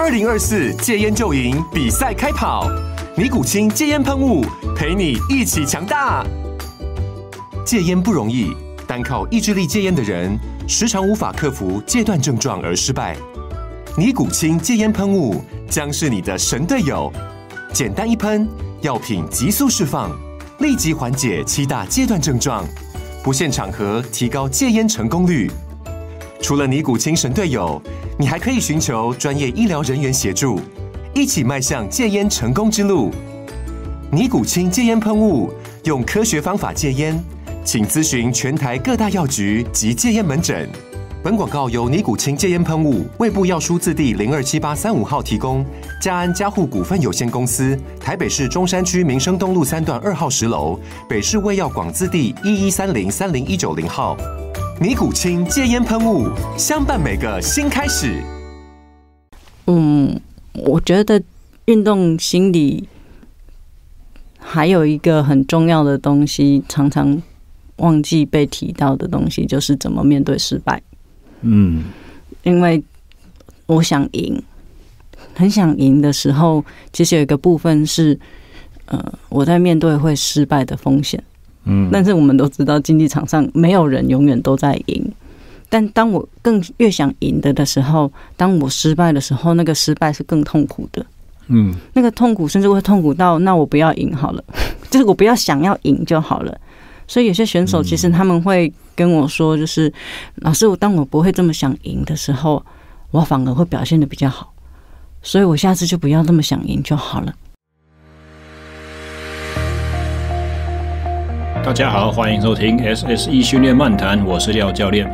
二零二四戒烟就赢比赛开跑，尼古清戒烟喷雾陪你一起强大。戒烟不容易，单靠意志力戒烟的人，时常无法克服戒断症状而失败。尼古清戒烟喷雾将是你的神队友，简单一喷，药品急速释放，立即缓解七大戒断症状，不限场合，提高戒烟成功率。除了尼古清神队友。你还可以寻求专业医疗人员协助，一起迈向戒烟成功之路。尼古清戒烟喷雾，用科学方法戒烟，请咨询全台各大药局及戒烟门诊。本广告由尼古清戒烟喷雾卫部药书字第零二七八三五号提供，嘉安家护股份有限公司，台北市中山区民生东路三段二号十楼，北市卫药广字第一一三零三零一九零号。尼古清戒烟喷雾，相伴每个新开始。嗯，我觉得运动心理还有一个很重要的东西，常常忘记被提到的东西，就是怎么面对失败。嗯，因为我想赢，很想赢的时候，其实有一个部分是，呃，我在面对会失败的风险。嗯，但是我们都知道，竞技场上没有人永远都在赢。但当我更越想赢的的时候，当我失败的时候，那个失败是更痛苦的。嗯，那个痛苦甚至会痛苦到，那我不要赢好了，就是我不要想要赢就好了。所以有些选手其实他们会跟我说，就是老师，我当我不会这么想赢的时候，我反而会表现的比较好。所以我下次就不要那么想赢就好了。大家好，欢迎收听 SSE 训练漫谈，我是廖教练。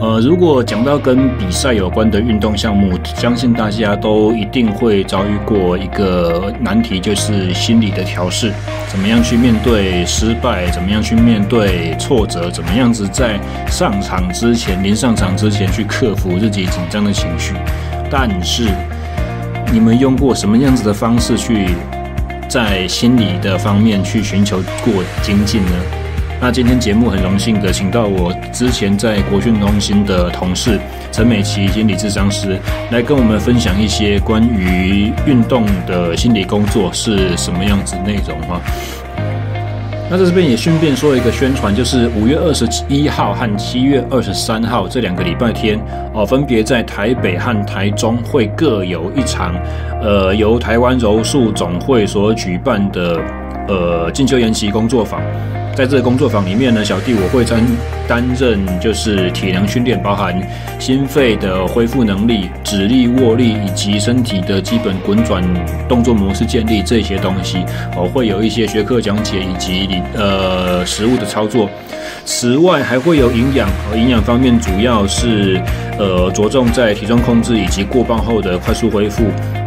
呃，如果讲到跟比赛有关的运动项目，相信大家都一定会遭遇过一个难题，就是心理的调试。怎么样去面对失败？怎么样去面对挫折？怎么样子在上场之前，临上场之前去克服自己紧张的情绪？但是你们用过什么样子的方式去？在心理的方面去寻求过精进呢？那今天节目很荣幸的请到我之前在国训中心的同事陈美琪心理智商师来跟我们分享一些关于运动的心理工作是什么样子内容啊？那在这边也顺便说一个宣传，就是五月二十一号和七月二十三号这两个礼拜天，哦，分别在台北和台中会各有一场，呃，由台湾柔术总会所举办的，呃，进修研习工作坊。在这个工作坊里面呢，小弟我会担担任就是体能训练，包含心肺的恢复能力、指力、握力以及身体的基本滚转动作模式建立这些东西。我会有一些学科讲解以及你呃食物的操作。此外还会有营养，营养方面主要是呃着重在体重控制以及过磅后的快速恢复。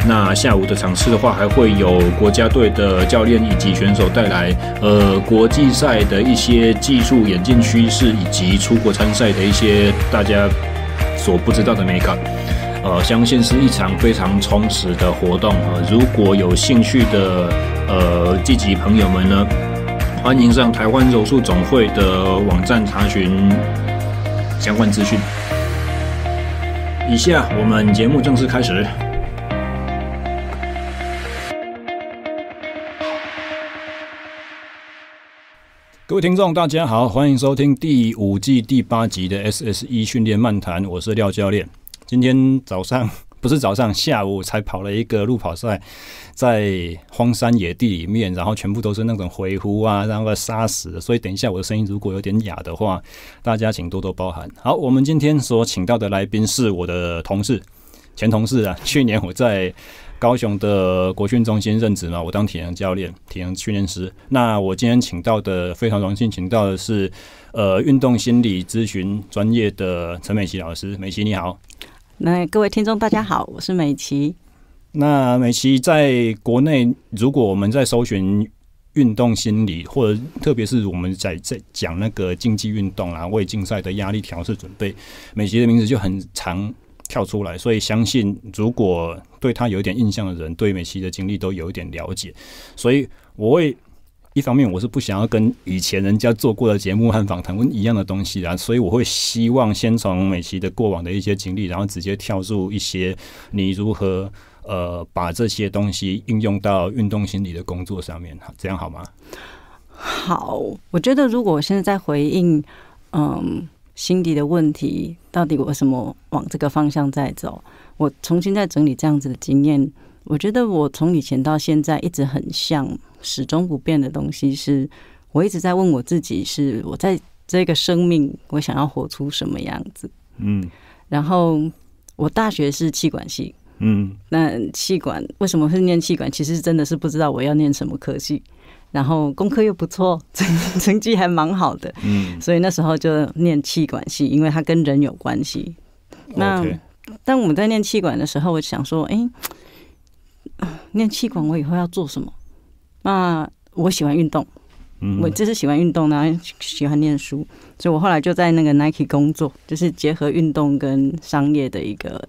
那下午的场次的话，还会有国家队的教练以及选手带来，呃，国际赛的一些技术演进趋势，以及出国参赛的一些大家所不知道的美感，呃，相信是一场非常充实的活动啊！如果有兴趣的呃积极朋友们呢，欢迎上台湾柔术总会的网站查询相关资讯。以下我们节目正式开始。各位听众，大家好，欢迎收听第五季第八集的 SSE 训练漫谈，我是廖教练。今天早上 不是早上，下午才跑了一个路跑赛，在荒山野地里面，然后全部都是那种回呼啊，然后沙石，所以等一下我的声音如果有点哑的话，大家请多多包涵。好，我们今天所请到的来宾是我的同事，前同事啊，去年我在。高雄的国训中心任职嘛，我当体能教练、体能训练师。那我今天请到的非常荣幸，请到的是呃，运动心理咨询专业的陈美琪老师。美琪你好，那各位听众大家好，我是美琪。那美琪在国内，如果我们在搜寻运动心理，或者特别是我们在在讲那个竞技运动啊，为竞赛的压力调试准备，美琪的名字就很长。跳出来，所以相信如果对他有一点印象的人，对美琪的经历都有一点了解，所以我会一方面我是不想要跟以前人家做过的节目和访谈问一样的东西啊，所以我会希望先从美琪的过往的一些经历，然后直接跳入一些你如何呃把这些东西应用到运动心理的工作上面，这样好吗？好，我觉得如果我现在在回应，嗯。心底的问题到底为什么往这个方向在走？我重新再整理这样子的经验，我觉得我从以前到现在一直很像始终不变的东西，是我一直在问我自己：是我在这个生命，我想要活出什么样子？嗯。然后我大学是气管系，嗯，那气管为什么会念气管？其实真的是不知道我要念什么科系。然后功课又不错，成成绩还蛮好的，所以那时候就念气管系，因为它跟人有关系。那当我们在念气管的时候，我想说，哎，念气管我以后要做什么？那我喜欢运动，我就是喜欢运动，然后喜欢念书，所以我后来就在那个 Nike 工作，就是结合运动跟商业的一个。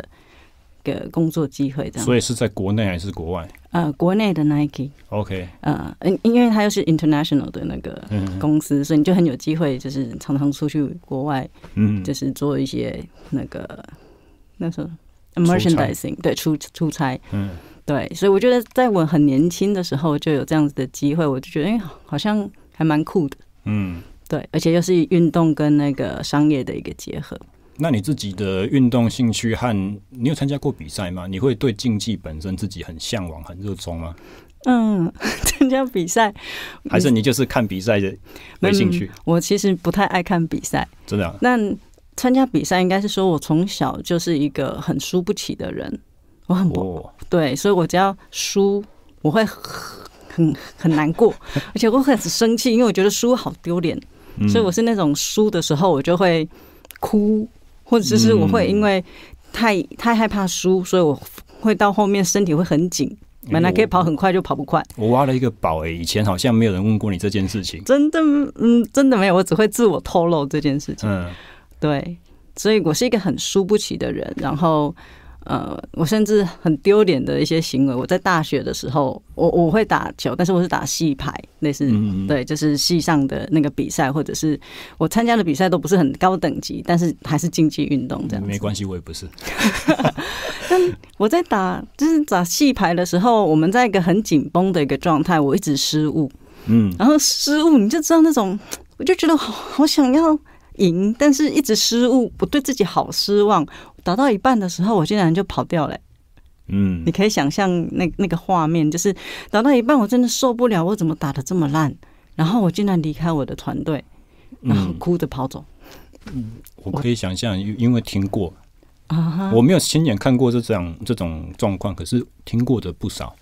个工作机会这样，所以是在国内还是国外？呃，国内的 Nike，OK，呃，因因为它又是 international 的那个公司，所以你就很有机会，就是常常出去国外，嗯，就是做一些那个那时候 merchandising，对，出出差，嗯，对，所以我觉得在我很年轻的时候就有这样子的机会，我就觉得哎，好像还蛮酷的，嗯，对，而且又是运动跟那个商业的一个结合。那你自己的运动兴趣和你有参加过比赛吗？你会对竞技本身自己很向往、很热衷吗？嗯，参加比赛还是你就是看比赛的没兴趣？我其实不太爱看比赛，真的。那参加比赛应该是说我从小就是一个很输不起的人，我很不对，所以我只要输，我会很很难过，而且我会很生气，因为我觉得输好丢脸，所以我是那种输的时候我就会哭。或者就是我会因为太太害怕输，所以我会到后面身体会很紧，本来可以跑很快就跑不快。我挖了一个宝诶，以前好像没有人问过你这件事情。真的，嗯，真的没有，我只会自我透露这件事情。嗯，对，所以我是一个很输不起的人，然后。呃，我甚至很丢脸的一些行为。我在大学的时候，我我会打球，但是我是打戏排，类似对，就是系上的那个比赛，或者是我参加的比赛都不是很高等级，但是还是竞技运动这样。没关系，我也不是。我在打就是打戏排的时候，我们在一个很紧绷的一个状态，我一直失误，嗯，然后失误你就知道那种，我就觉得好好想要赢，但是一直失误，我对自己好失望。打到一半的时候，我竟然就跑掉了。嗯，你可以想象那那个画面，就是打到一半，我真的受不了，我怎么打的这么烂？然后我竟然离开我的团队，然后哭着跑走。嗯，我可以想象，因因为听过啊，我没有亲眼看过这种这种状况，可是听过的不少。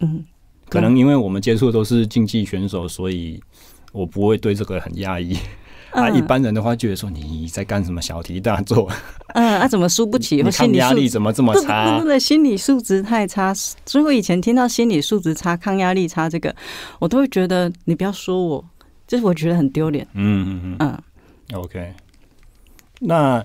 嗯，可能因为我们接触都是竞技选手，所以我不会对这个很压抑。啊，一般人的话觉得说你在干什么小题大做。嗯，啊，怎么输不起？我 心理压力怎么这么差？的心理素质太差，所以我以前听到心理素质差、抗压力差这个，我都会觉得你不要说我，就是我觉得很丢脸。嗯嗯嗯。OK，那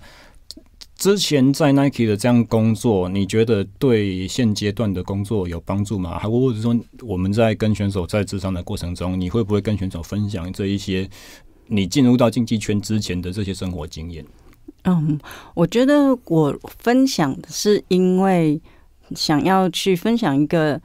之前在 Nike 的这样工作，你觉得对现阶段的工作有帮助吗？还或者说我们在跟选手在智商的过程中，你会不会跟选手分享这一些？你进入到竞技圈之前的这些生活经验，嗯，我觉得我分享是因为想要去分享一个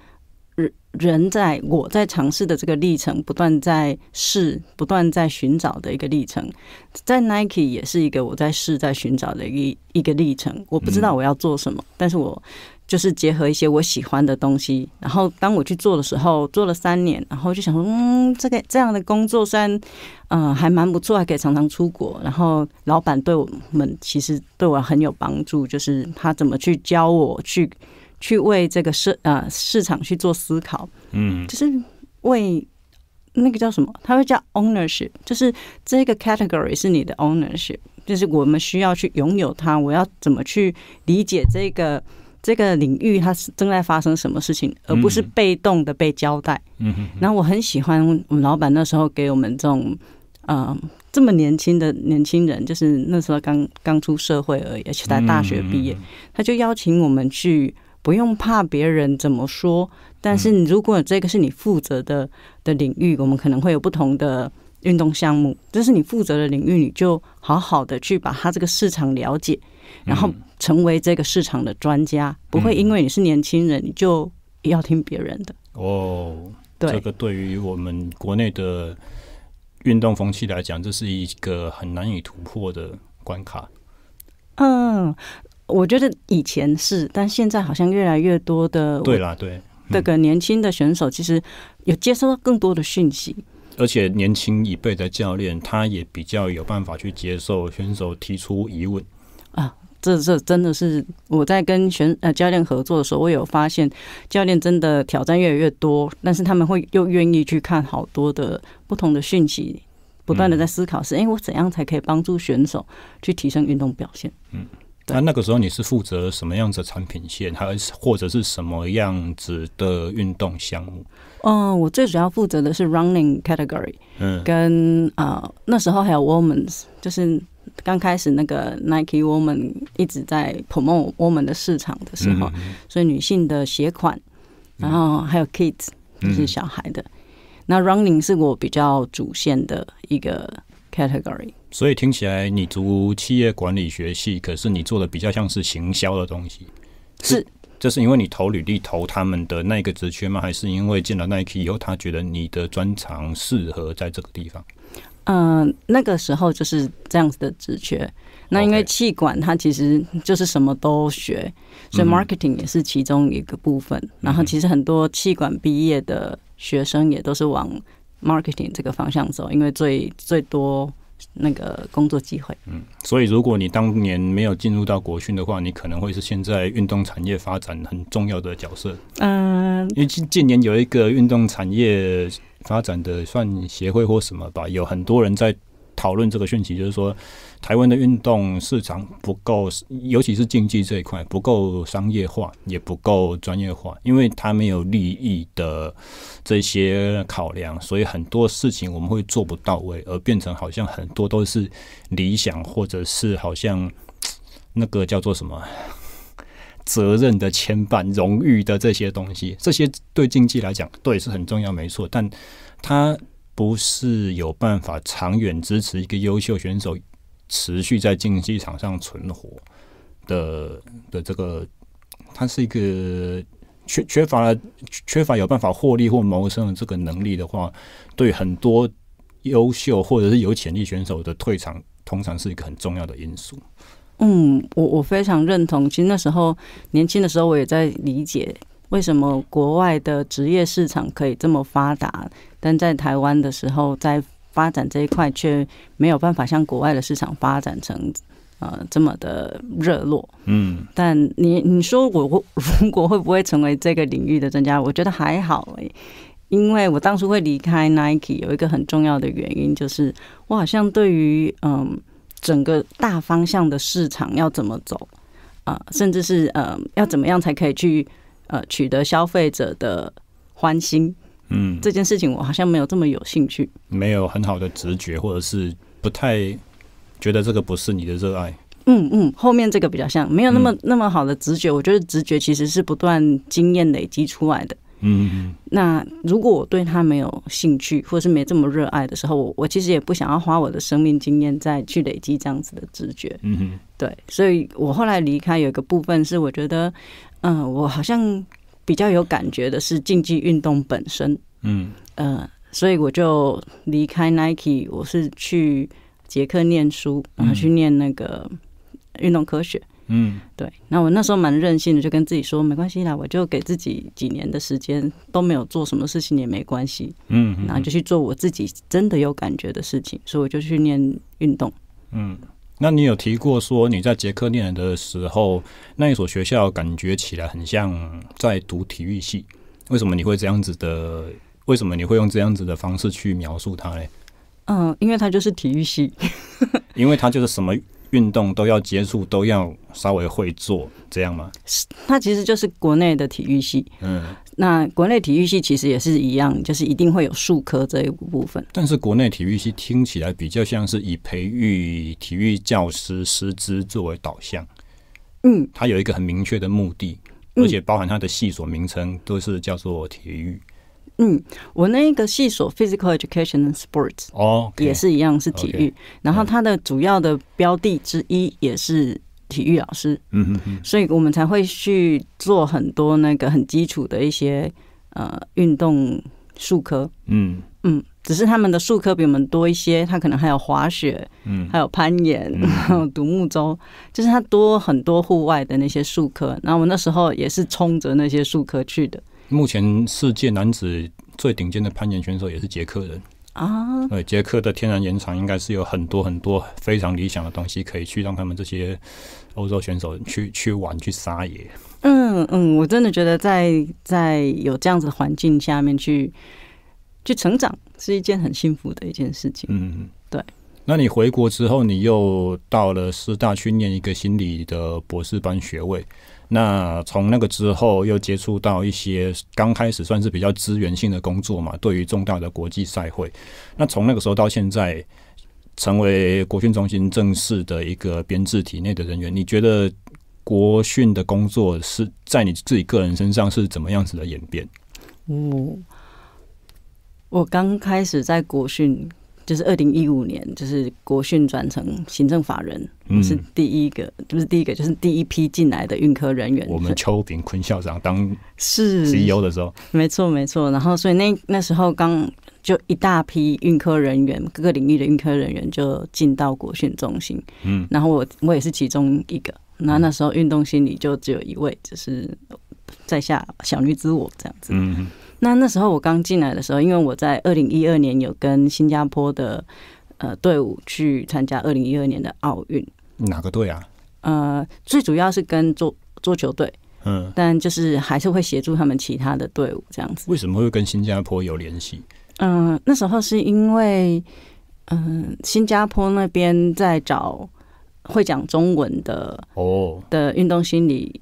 人人在我在尝试的这个历程，不断在试，不断在寻找的一个历程，在 Nike 也是一个我在试在寻找的一一个历程。我不知道我要做什么，但是我。就是结合一些我喜欢的东西，然后当我去做的时候，做了三年，然后就想说，嗯，这个这样的工作虽然，嗯，还蛮不错，还可以常常出国，然后老板对我们其实对我很有帮助，就是他怎么去教我去去为这个市呃市场去做思考，嗯，就是为那个叫什么，他会叫 ownership，就是这个 category 是你的 ownership，就是我们需要去拥有它，我要怎么去理解这个。这个领域，它是正在发生什么事情，而不是被动的被交代。嗯哼。然后我很喜欢我们老板那时候给我们这种，嗯，这么年轻的年轻人，就是那时候刚刚出社会而已，而且在大学毕业，他就邀请我们去，不用怕别人怎么说。但是你如果这个是你负责的的领域，我们可能会有不同的运动项目。就是你负责的领域，你就好好的去把它这个市场了解，然后。成为这个市场的专家，不会因为你是年轻人，你就要听别人的哦。对，这个对于我们国内的运动风气来讲，这是一个很难以突破的关卡。嗯，我觉得以前是，但现在好像越来越多的对啦，对这个年轻的选手，其实有接收到更多的讯息，而且年轻一辈的教练，他也比较有办法去接受选手提出疑问。这这真的是我在跟选呃教练合作的时候，我有发现教练真的挑战越来越多，但是他们会又愿意去看好多的不同的讯息，不断的在思考是：哎，我怎样才可以帮助选手去提升运动表现？嗯，那那个时候你是负责什么样子产品线，还有或者是什么样子的运动项目？嗯，我最主要负责的是 running category，嗯，跟啊那时候还有 women's，就是。刚开始那个 Nike Woman 一直在 promote Woman 的市场的时候，所以女性的鞋款，然后还有 Kids，就是小孩的。那 Running 是我比较主线的一个 category。所以听起来你读企业管理学系，可是你做的比较像是行销的东西。是，这是因为你投履历投他们的那个职缺吗？还是因为进了 Nike 以后，他觉得你的专长适合在这个地方？嗯，那个时候就是这样子的直觉。那因为气管它其实就是什么都学，所以 marketing 也是其中一个部分。然后其实很多气管毕业的学生也都是往 marketing 这个方向走，因为最最多那个工作机会。嗯，所以如果你当年没有进入到国训的话，你可能会是现在运动产业发展很重要的角色。嗯，因为近年有一个运动产业。发展的算协会或什么吧，有很多人在讨论这个讯息，就是说台湾的运动市场不够，尤其是竞技这一块不够商业化，也不够专业化，因为它没有利益的这些考量，所以很多事情我们会做不到位，而变成好像很多都是理想，或者是好像那个叫做什么。责任的牵绊、荣誉的这些东西，这些对竞技来讲，对是很重要，没错。但他不是有办法长远支持一个优秀选手持续在竞技场上存活的的这个，他是一个缺缺乏缺乏有办法获利或谋生的这个能力的话，对很多优秀或者是有潜力选手的退场，通常是一个很重要的因素。嗯，我我非常认同。其实那时候年轻的时候，我也在理解为什么国外的职业市场可以这么发达，但在台湾的时候，在发展这一块却没有办法像国外的市场发展成呃这么的热络。嗯，但你你说我 如果会不会成为这个领域的专家？我觉得还好哎，因为我当初会离开 Nike 有一个很重要的原因，就是我好像对于嗯。整个大方向的市场要怎么走啊？甚至是呃，要怎么样才可以去呃，取得消费者的欢心？嗯，这件事情我好像没有这么有兴趣，没有很好的直觉，或者是不太觉得这个不是你的热爱。嗯嗯，后面这个比较像，没有那么那么好的直觉。我觉得直觉其实是不断经验累积出来的。嗯，那如果我对他没有兴趣，或是没这么热爱的时候，我我其实也不想要花我的生命经验再去累积这样子的直觉。嗯对，所以我后来离开有一个部分是，我觉得，嗯，我好像比较有感觉的是竞技运动本身。嗯，呃，所以我就离开 Nike，我是去捷克念书，然后去念那个运动科学。嗯，对，那我那时候蛮任性的，就跟自己说没关系啦，我就给自己几年的时间都没有做什么事情也没关系，嗯，然后就去做我自己真的有感觉的事情，所以我就去念运动。嗯，那你有提过说你在捷克念的时候那一所学校感觉起来很像在读体育系，为什么你会这样子的？为什么你会用这样子的方式去描述它呢？嗯，因为它就是体育系，因为它就是什么。运动都要接触，都要稍微会做，这样吗？是，它其实就是国内的体育系。嗯，那国内体育系其实也是一样，就是一定会有术科这一部分。但是国内体育系听起来比较像是以培育体育教师师资作为导向。嗯，它有一个很明确的目的，而且包含它的系所名称都是叫做体育。嗯，我那个系所 Physical Education and Sports 哦，也是一样是体育，然后它的主要的标的之一也是体育老师，嗯嗯，所以我们才会去做很多那个很基础的一些呃运动术科，嗯嗯，只是他们的术科比我们多一些，他可能还有滑雪，嗯，还有攀岩，还有独木舟，就是他多很多户外的那些术科，然后我那时候也是冲着那些术科去的。目前世界男子最顶尖的攀岩选手也是捷克人啊，对，捷克的天然岩场应该是有很多很多非常理想的东西，可以去让他们这些欧洲选手去去玩去撒野。嗯嗯，我真的觉得在在有这样子的环境下面去去成长是一件很幸福的一件事情。嗯，对。那你回国之后，你又到了师大去念一个心理的博士班学位。那从那个之后，又接触到一些刚开始算是比较资源性的工作嘛。对于重大的国际赛会，那从那个时候到现在，成为国训中心正式的一个编制体内的人员，你觉得国训的工作是在你自己个人身上是怎么样子的演变？哦，我刚开始在国训。就是二零一五年，就是国训转成行政法人，是第一个，不是第一个，就是第一批进来的运科人员。我们邱鼎坤校长当是 CEO 的时候，没错没错。然后所以那那时候刚就一大批运科人员，各个领域的运科人员就进到国训中心。嗯，然后我我也是其中一个。那那时候运动心理就只有一位，就是在下小女子我这样子。嗯。那那时候我刚进来的时候，因为我在二零一二年有跟新加坡的呃队伍去参加二零一二年的奥运，哪个队啊？呃，最主要是跟桌桌球队，嗯，但就是还是会协助他们其他的队伍这样子。为什么会跟新加坡有联系？嗯，那时候是因为嗯，新加坡那边在找会讲中文的哦的运动心理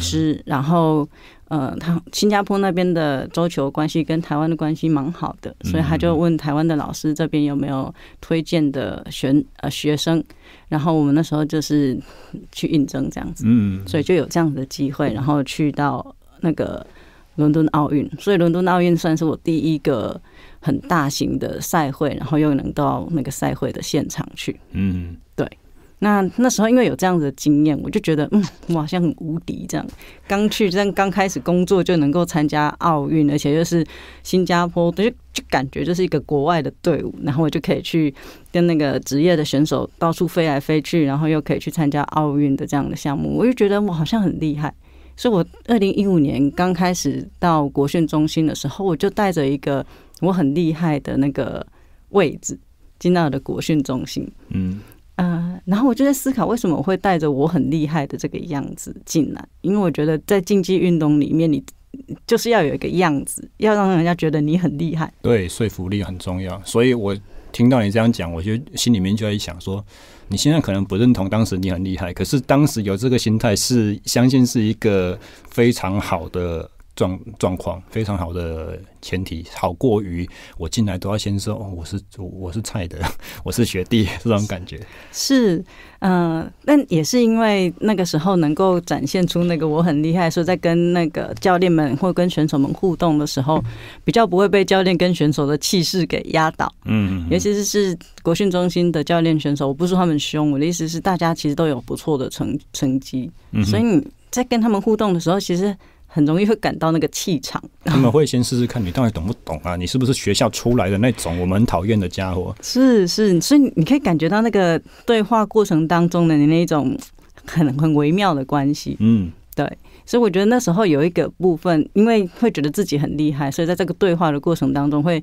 师，然后。呃，他新加坡那边的桌球关系跟台湾的关系蛮好的，所以他就问台湾的老师这边有没有推荐的学呃学生，然后我们那时候就是去应征这样子，嗯，所以就有这样的机会，然后去到那个伦敦奥运，所以伦敦奥运算是我第一个很大型的赛会，然后又能到那个赛会的现场去，嗯，对。那那时候因为有这样子的经验，我就觉得嗯，我好像很无敌这样。刚去，但刚开始工作就能够参加奥运，而且又是新加坡，就就感觉就是一个国外的队伍，然后我就可以去跟那个职业的选手到处飞来飞去，然后又可以去参加奥运的这样的项目，我就觉得我好像很厉害。所以我二零一五年刚开始到国训中心的时候，我就带着一个我很厉害的那个位置，进到的国训中心，嗯。呃，然后我就在思考，为什么我会带着我很厉害的这个样子进来？因为我觉得在竞技运动里面，你就是要有一个样子，要让人家觉得你很厉害。对，说服力很重要。所以我听到你这样讲，我就心里面就在想说，你现在可能不认同当时你很厉害，可是当时有这个心态是，相信是一个非常好的。状状况非常好的前提，好过于我进来都要先说哦、我是我是菜的，我是学弟 这种感觉。是，嗯，但也是因为那个时候能够展现出那个我很厉害，说在跟那个教练们或跟选手们互动的时候，比较不会被教练跟选手的气势给压倒。嗯，尤其是是国训中心的教练选手，我不是他们凶，我的意思是大家其实都有不错的成成绩，所以你在跟他们互动的时候，其实。很容易会感到那个气场，他们会先试试看你到底懂不懂啊，你是不是学校出来的那种我们很讨厌的家伙？是是，所以你可以感觉到那个对话过程当中的你那种很很微妙的关系。嗯，对，所以我觉得那时候有一个部分，因为会觉得自己很厉害，所以在这个对话的过程当中会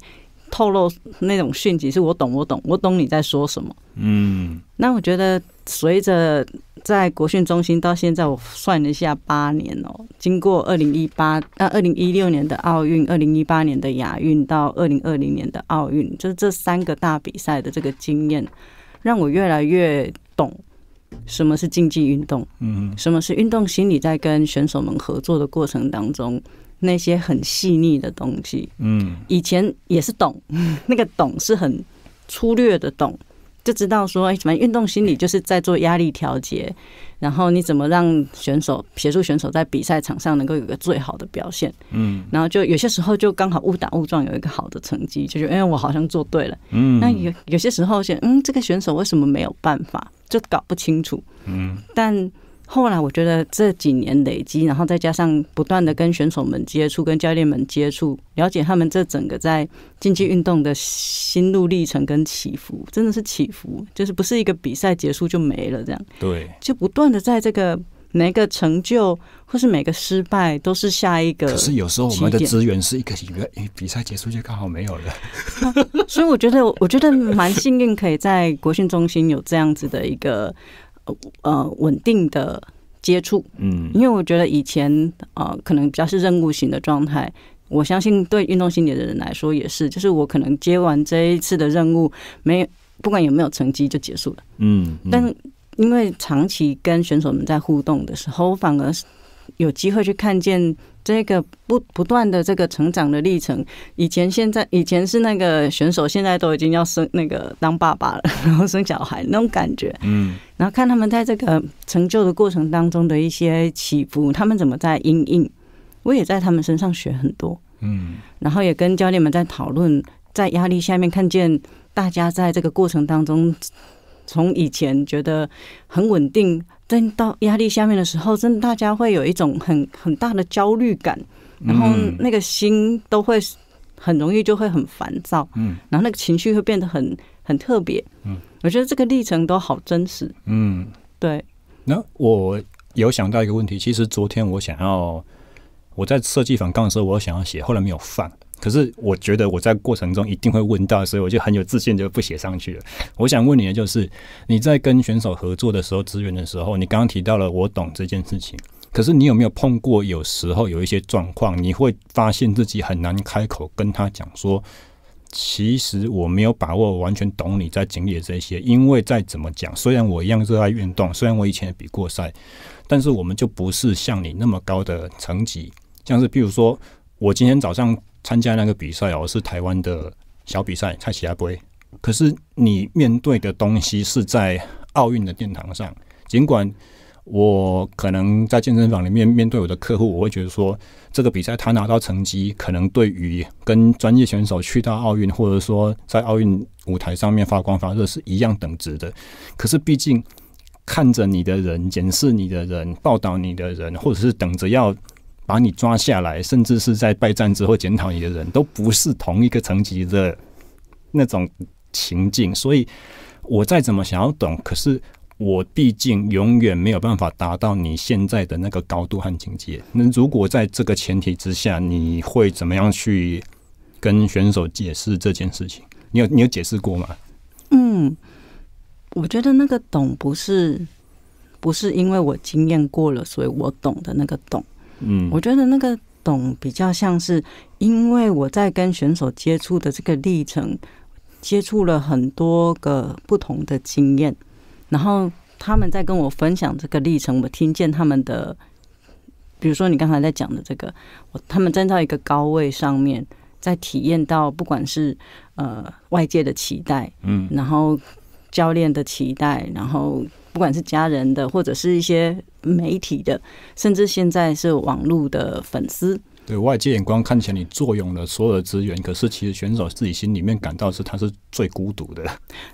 透露那种讯息，是我懂，我懂，我懂你在说什么。嗯，那我觉得。随着在国训中心到现在，我算了一下，八年哦。经过二零一八、呃二零一六年的奥运，二零一八年的亚运，到二零二零年的奥运，就是这三个大比赛的这个经验，让我越来越懂什么是竞技运动，嗯，什么是运动心理，在跟选手们合作的过程当中，那些很细腻的东西，嗯，以前也是懂，那个懂是很粗略的懂。就知道说，哎，什么运动心理就是在做压力调节，然后你怎么让选手协助选手在比赛场上能够有一个最好的表现，嗯，然后就有些时候就刚好误打误撞有一个好的成绩，就觉得哎，我好像做对了，嗯，那有有些时候想，嗯，这个选手为什么没有办法，就搞不清楚，嗯，但。后来我觉得这几年累积，然后再加上不断的跟选手们接触、跟教练们接触，了解他们这整个在竞技运动的心路历程跟起伏，真的是起伏，就是不是一个比赛结束就没了这样。对，就不断的在这个每个成就或是每个失败，都是下一个。可是有时候我们的资源是一个一个，比赛结束就刚好没有了。所以我觉得，我觉得蛮幸运，可以在国训中心有这样子的一个。呃，稳定的接触，嗯，因为我觉得以前啊，可能比较是任务型的状态。我相信对运动心理的人来说也是，就是我可能接完这一次的任务，没有不管有没有成绩就结束了，嗯。但因为长期跟选手们在互动的时候，反而有机会去看见。这个不不断的这个成长的历程，以前现在以前是那个选手，现在都已经要生那个当爸爸了，然后生小孩那种感觉，嗯，然后看他们在这个成就的过程当中的一些起伏，他们怎么在应应，我也在他们身上学很多，嗯，然后也跟教练们在讨论，在压力下面看见大家在这个过程当中，从以前觉得很稳定。真到压力下面的时候，真的大家会有一种很很大的焦虑感，然后那个心都会很容易就会很烦躁，嗯，然后那个情绪会变得很很特别，嗯，我觉得这个历程都好真实，嗯，对。那我有想到一个问题，其实昨天我想要我在设计反抗的时候，我想要写，后来没有放。可是我觉得我在过程中一定会问到，所以我就很有自信就不写上去了。我想问你，的就是你在跟选手合作的时候、支援的时候，你刚刚提到了我懂这件事情。可是你有没有碰过有时候有一些状况，你会发现自己很难开口跟他讲说，其实我没有把握完全懂你在经历的这些。因为再怎么讲，虽然我一样热爱运动，虽然我以前也比过赛，但是我们就不是像你那么高的层级。像是比如说，我今天早上。参加那个比赛哦，是台湾的小比赛，蔡启阿杯。可是你面对的东西是在奥运的殿堂上。尽管我可能在健身房里面面对我的客户，我会觉得说，这个比赛他拿到成绩，可能对于跟专业选手去到奥运，或者说在奥运舞台上面发光发热是一样等值的。可是毕竟看着你的人、检视你的人、报道你的人，或者是等着要。把你抓下来，甚至是在败战之后检讨你的人都不是同一个层级的那种情境。所以，我再怎么想要懂，可是我毕竟永远没有办法达到你现在的那个高度和境界。那如果在这个前提之下，你会怎么样去跟选手解释这件事情？你有你有解释过吗？嗯，我觉得那个懂不是不是因为我经验过了，所以我懂的那个懂。嗯，我觉得那个懂比较像是，因为我在跟选手接触的这个历程，接触了很多个不同的经验，然后他们在跟我分享这个历程，我听见他们的，比如说你刚才在讲的这个，我他们在到一个高位上面，在体验到不管是呃外界的期待，嗯，然后教练的期待，然后。不管是家人的，或者是一些媒体的，甚至现在是网络的粉丝，对外界眼光看起来你坐拥了所有的资源，可是其实选手自己心里面感到是他是最孤独的。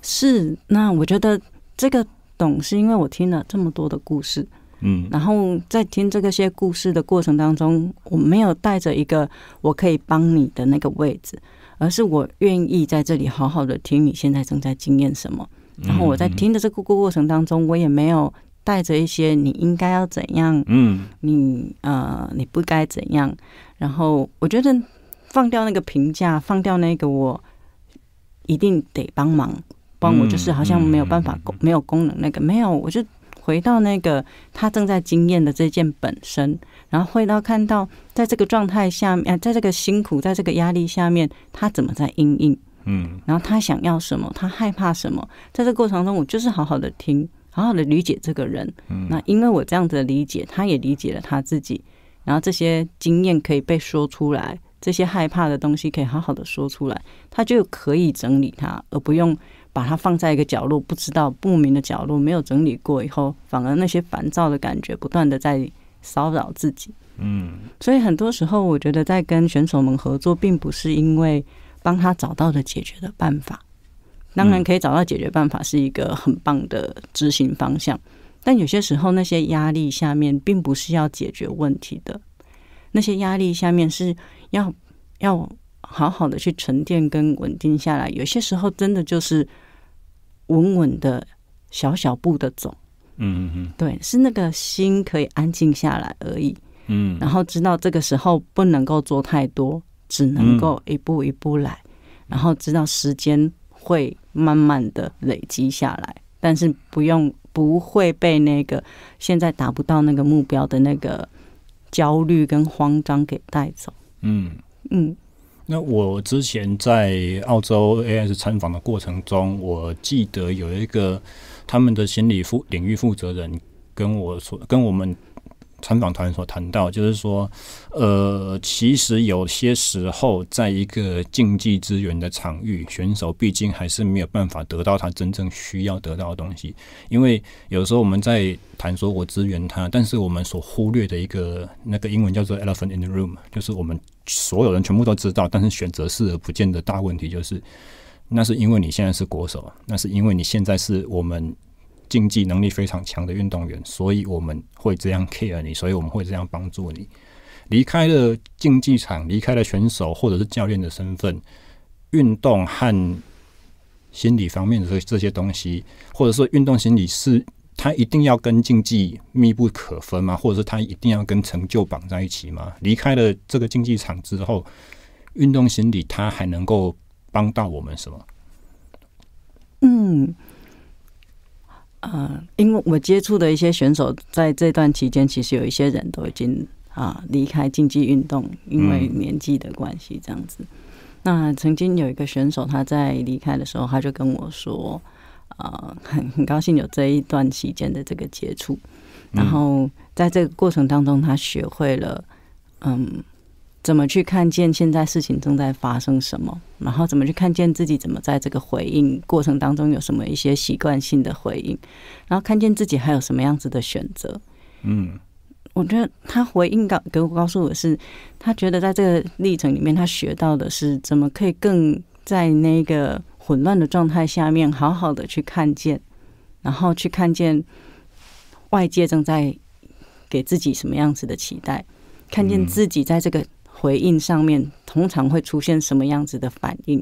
是，那我觉得这个懂，是因为我听了这么多的故事，嗯，然后在听这个些故事的过程当中，我没有带着一个我可以帮你的那个位置，而是我愿意在这里好好的听你现在正在经验什么。然后我在听的这个过过程当中，我也没有带着一些你应该要怎样，嗯，你呃你不该怎样。然后我觉得放掉那个评价，放掉那个我一定得帮忙，帮我就是好像没有办法没有功能那个没有，我就回到那个他正在经验的这件本身，然后回到看到在这个状态下面，在这个辛苦，在这个压力下面，他怎么在应应。嗯，然后他想要什么，他害怕什么，在这过程中，我就是好好的听，好好的理解这个人。嗯，那因为我这样子的理解，他也理解了他自己，然后这些经验可以被说出来，这些害怕的东西可以好好的说出来，他就可以整理他，而不用把它放在一个角落，不知道不明的角落，没有整理过以后，反而那些烦躁的感觉不断的在骚扰自己。嗯，所以很多时候，我觉得在跟选手们合作，并不是因为。帮他找到的解决的办法，当然可以找到解决办法是一个很棒的执行方向。但有些时候，那些压力下面并不是要解决问题的，那些压力下面是要要好好的去沉淀跟稳定下来。有些时候，真的就是稳稳的小小步的走。嗯嗯嗯，对，是那个心可以安静下来而已。嗯，然后知道这个时候不能够做太多。只能够一步一步来，然后知道时间会慢慢的累积下来，但是不用不会被那个现在达不到那个目标的那个焦虑跟慌张给带走。嗯嗯，那我之前在澳洲 AS 参访的过程中，我记得有一个他们的心理负领域负责人跟我说，跟我们。参访团所谈到，就是说，呃，其实有些时候，在一个竞技资源的场域，选手毕竟还是没有办法得到他真正需要得到的东西，因为有时候我们在谈说我支援他，但是我们所忽略的一个那个英文叫做 “elephant in the room”，就是我们所有人全部都知道，但是选择视而不见的大问题，就是那是因为你现在是国手，那是因为你现在是我们。竞技能力非常强的运动员，所以我们会这样 care 你，所以我们会这样帮助你。离开了竞技场，离开了选手或者是教练的身份，运动和心理方面的这些东西，或者说运动心理是它一定要跟竞技密不可分吗？或者是它一定要跟成就绑在一起吗？离开了这个竞技场之后，运动心理它还能够帮到我们什么？嗯。呃，因为我接触的一些选手，在这段期间，其实有一些人都已经啊离开竞技运动，因为年纪的关系这样子。那曾经有一个选手，他在离开的时候，他就跟我说：“呃，很很高兴有这一段期间的这个接触，然后在这个过程当中，他学会了，嗯。”怎么去看见现在事情正在发生什么？然后怎么去看见自己怎么在这个回应过程当中有什么一些习惯性的回应？然后看见自己还有什么样子的选择？嗯，我觉得他回应告给我告诉我是，他觉得在这个历程里面，他学到的是怎么可以更在那个混乱的状态下面好好的去看见，然后去看见外界正在给自己什么样子的期待，看见自己在这个。回应上面通常会出现什么样子的反应，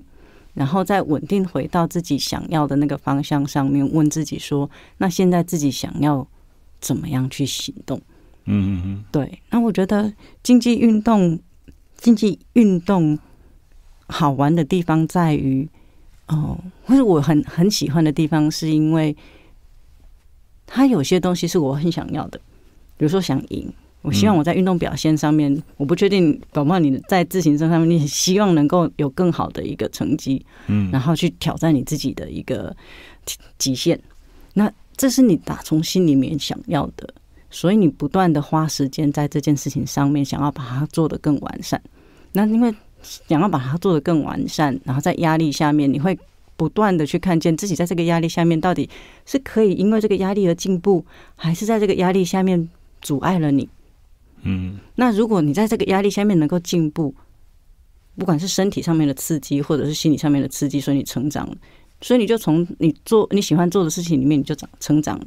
然后再稳定回到自己想要的那个方向上面，问自己说：“那现在自己想要怎么样去行动？”嗯嗯嗯，对。那我觉得经济运动，经济运动好玩的地方在于，哦，或者我很很喜欢的地方，是因为它有些东西是我很想要的，比如说想赢。我希望我在运动表现上面，我不确定，宝宝你在自行车上面，你希望能够有更好的一个成绩，嗯，然后去挑战你自己的一个极限。那这是你打从心里面想要的，所以你不断的花时间在这件事情上面，想要把它做得更完善。那因为想要把它做得更完善，然后在压力下面，你会不断的去看见自己在这个压力下面到底是可以因为这个压力而进步，还是在这个压力下面阻碍了你。嗯，那如果你在这个压力下面能够进步，不管是身体上面的刺激，或者是心理上面的刺激，所以你成长了，所以你就从你做你喜欢做的事情里面你就长成长了。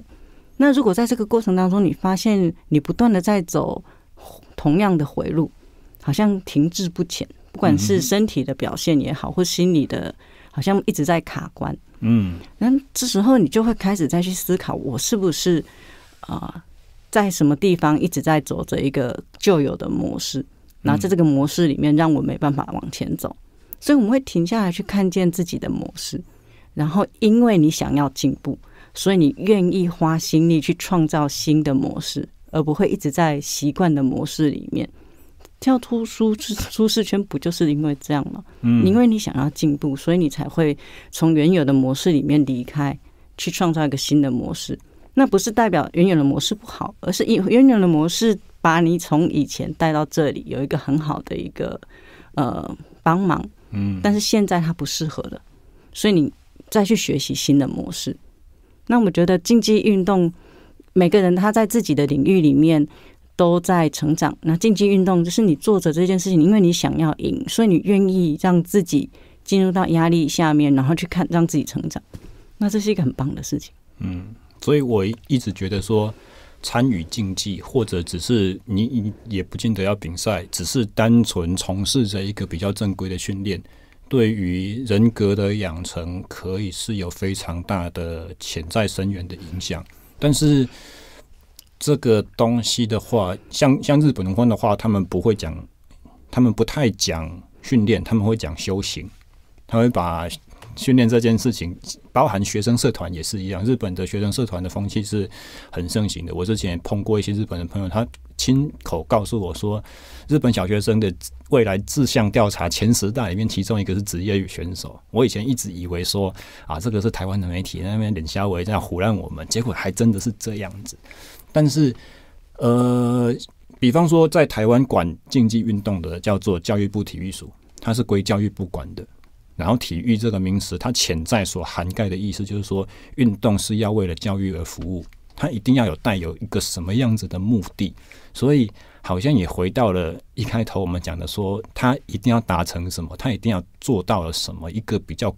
那如果在这个过程当中，你发现你不断的在走同样的回路，好像停滞不前，不管是身体的表现也好，或心理的好像一直在卡关，嗯，那这时候你就会开始再去思考，我是不是啊？在什么地方一直在走着一个旧有的模式，然后在这个模式里面让我没办法往前走，所以我们会停下来去看见自己的模式，然后因为你想要进步，所以你愿意花心力去创造新的模式，而不会一直在习惯的模式里面跳出舒适舒适圈，不就是因为这样吗？嗯，因为你想要进步，所以你才会从原有的模式里面离开，去创造一个新的模式。那不是代表原有的模式不好，而是以原有的模式把你从以前带到这里有一个很好的一个呃帮忙，嗯，但是现在它不适合了，所以你再去学习新的模式。那我觉得竞技运动每个人他在自己的领域里面都在成长。那竞技运动就是你做着这件事情，因为你想要赢，所以你愿意让自己进入到压力下面，然后去看让自己成长。那这是一个很棒的事情，嗯。所以，我一直觉得说，参与竞技或者只是你你也不见得要比赛，只是单纯从事着一个比较正规的训练，对于人格的养成，可以是有非常大的潜在深远的影响。但是，这个东西的话，像像日本文的话，他们不会讲，他们不太讲训练，他们会讲修行，他会把。训练这件事情，包含学生社团也是一样。日本的学生社团的风气是很盛行的。我之前碰过一些日本的朋友，他亲口告诉我说，日本小学生的未来志向调查前十大里面，其中一个是职业选手。我以前一直以为说，啊，这个是台湾的媒体那边脸瞎为在胡乱我们，结果还真的是这样子。但是，呃，比方说在台湾管竞技运动的叫做教育部体育署，它是归教育部管的。然后，体育这个名词，它潜在所涵盖的意思，就是说，运动是要为了教育而服务，它一定要有带有一个什么样子的目的。所以，好像也回到了一开头我们讲的，说它一定要达成什么，它一定要做到了什么，一个比较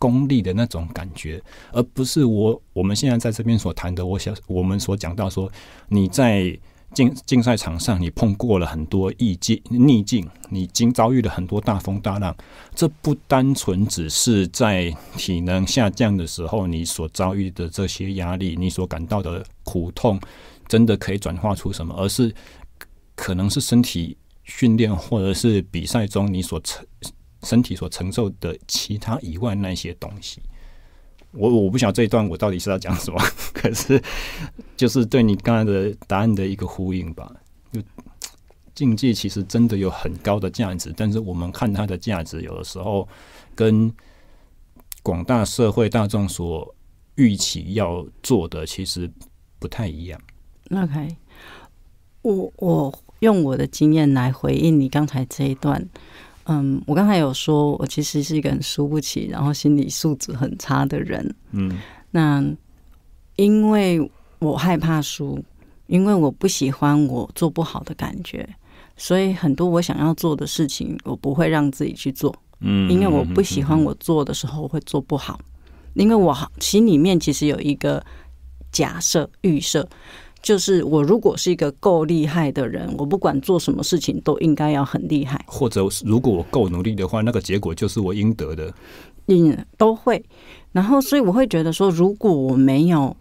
功利的那种感觉，而不是我我们现在在这边所谈的，我想我们所讲到说你在。竞竞赛场上，你碰过了很多逆境，逆境，你经遭遇了很多大风大浪。这不单纯只是在体能下降的时候，你所遭遇的这些压力，你所感到的苦痛，真的可以转化出什么？而是可能是身体训练或者是比赛中你所承身体所承受的其他以外那些东西。我我不晓得这一段我到底是要讲什么，可是就是对你刚才的答案的一个呼应吧。就竞技其实真的有很高的价值，但是我们看它的价值，有的时候跟广大社会大众所预期要做的其实不太一样。那可以，我我用我的经验来回应你刚才这一段。嗯，我刚才有说，我其实是一个很输不起，然后心理素质很差的人。嗯，那因为我害怕输，因为我不喜欢我做不好的感觉，所以很多我想要做的事情，我不会让自己去做。嗯，因为我不喜欢我做的时候会做不好，因为我好心里面其实有一个假设预设。就是我如果是一个够厉害的人，我不管做什么事情都应该要很厉害。或者如果我够努力的话，那个结果就是我应得的。嗯，都会。然后所以我会觉得说，如果我没有，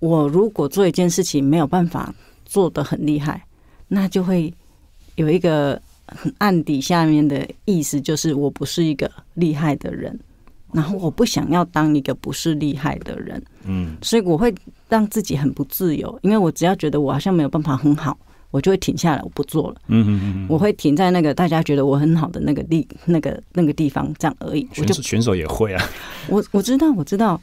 我如果做一件事情没有办法做得很厉害，那就会有一个很暗底下面的意思，就是我不是一个厉害的人。然后我不想要当一个不是厉害的人，嗯，所以我会让自己很不自由，因为我只要觉得我好像没有办法很好，我就会停下来，我不做了，嗯嗯嗯，我会停在那个大家觉得我很好的那个地、那个那个地方，这样而已。就是选手也会啊，我我知道我知道，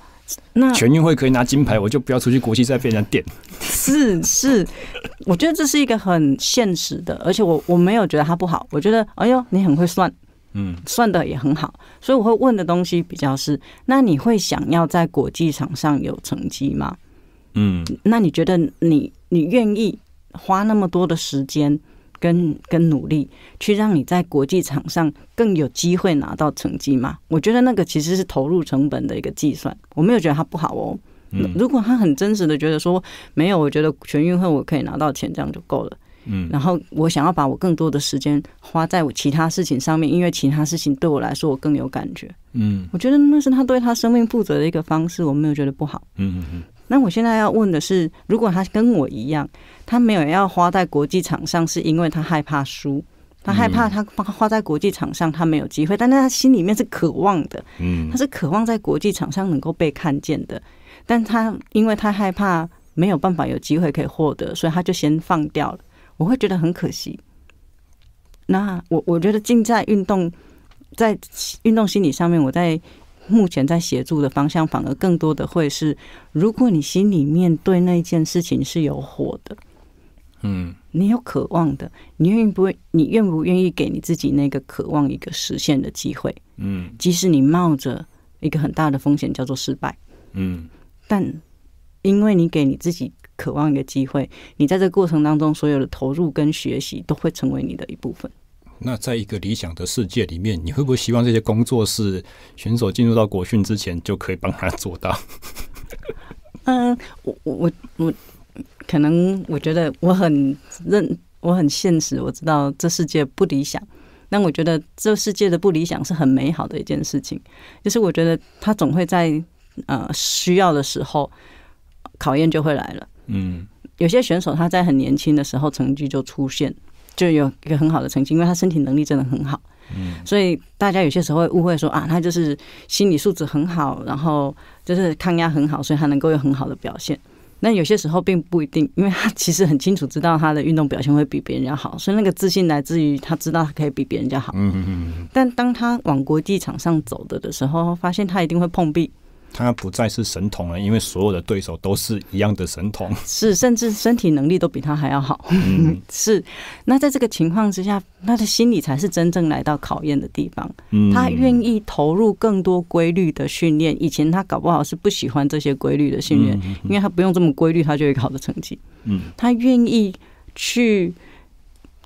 那全运会可以拿金牌，我就不要出去国际再被人点。是是，我觉得这是一个很现实的，而且我我没有觉得他不好，我觉得哎呦，你很会算。嗯，算的也很好，所以我会问的东西比较是，那你会想要在国际场上有成绩吗？嗯，那你觉得你你愿意花那么多的时间跟跟努力，去让你在国际场上更有机会拿到成绩吗？我觉得那个其实是投入成本的一个计算，我没有觉得他不好哦。嗯，如果他很真实的觉得说没有，我觉得全运会我可以拿到钱，这样就够了。嗯，然后我想要把我更多的时间花在我其他事情上面，因为其他事情对我来说我更有感觉。嗯，我觉得那是他对他生命负责的一个方式，我没有觉得不好。嗯嗯嗯。那我现在要问的是，如果他跟我一样，他没有要花在国际场上，是因为他害怕输，他害怕他花在国际场上他没有机会，但但他心里面是渴望的。嗯，他是渴望在国际场上能够被看见的，但他因为他害怕没有办法有机会可以获得，所以他就先放掉了。我会觉得很可惜。那我我觉得，尽在运动在运动心理上面，我在目前在协助的方向，反而更多的会是，如果你心里面对那件事情是有火的，嗯，你有渴望的，你愿意不愿？你愿不愿意给你自己那个渴望一个实现的机会？嗯，即使你冒着一个很大的风险，叫做失败，嗯，但因为你给你自己。渴望一个机会，你在这过程当中所有的投入跟学习都会成为你的一部分。那在一个理想的世界里面，你会不会希望这些工作是选手进入到国训之前就可以帮他做到？嗯，我我我，可能我觉得我很认我很现实，我知道这世界不理想，但我觉得这世界的不理想是很美好的一件事情。就是我觉得他总会在呃需要的时候，考验就会来了。嗯，有些选手他在很年轻的时候成绩就出现，就有一个很好的成绩，因为他身体能力真的很好。嗯，所以大家有些时候会误会说啊，他就是心理素质很好，然后就是抗压很好，所以他能够有很好的表现。那有些时候并不一定，因为他其实很清楚知道他的运动表现会比别人家好，所以那个自信来自于他知道他可以比别人家好。嗯嗯嗯。但当他往国际场上走的的时候，发现他一定会碰壁。他不再是神童了，因为所有的对手都是一样的神童，是甚至身体能力都比他还要好。嗯，是。那在这个情况之下，他的心理才是真正来到考验的地方。嗯，他愿意投入更多规律的训练。以前他搞不好是不喜欢这些规律的训练，因为他不用这么规律，他就会考的成绩。嗯，他愿意去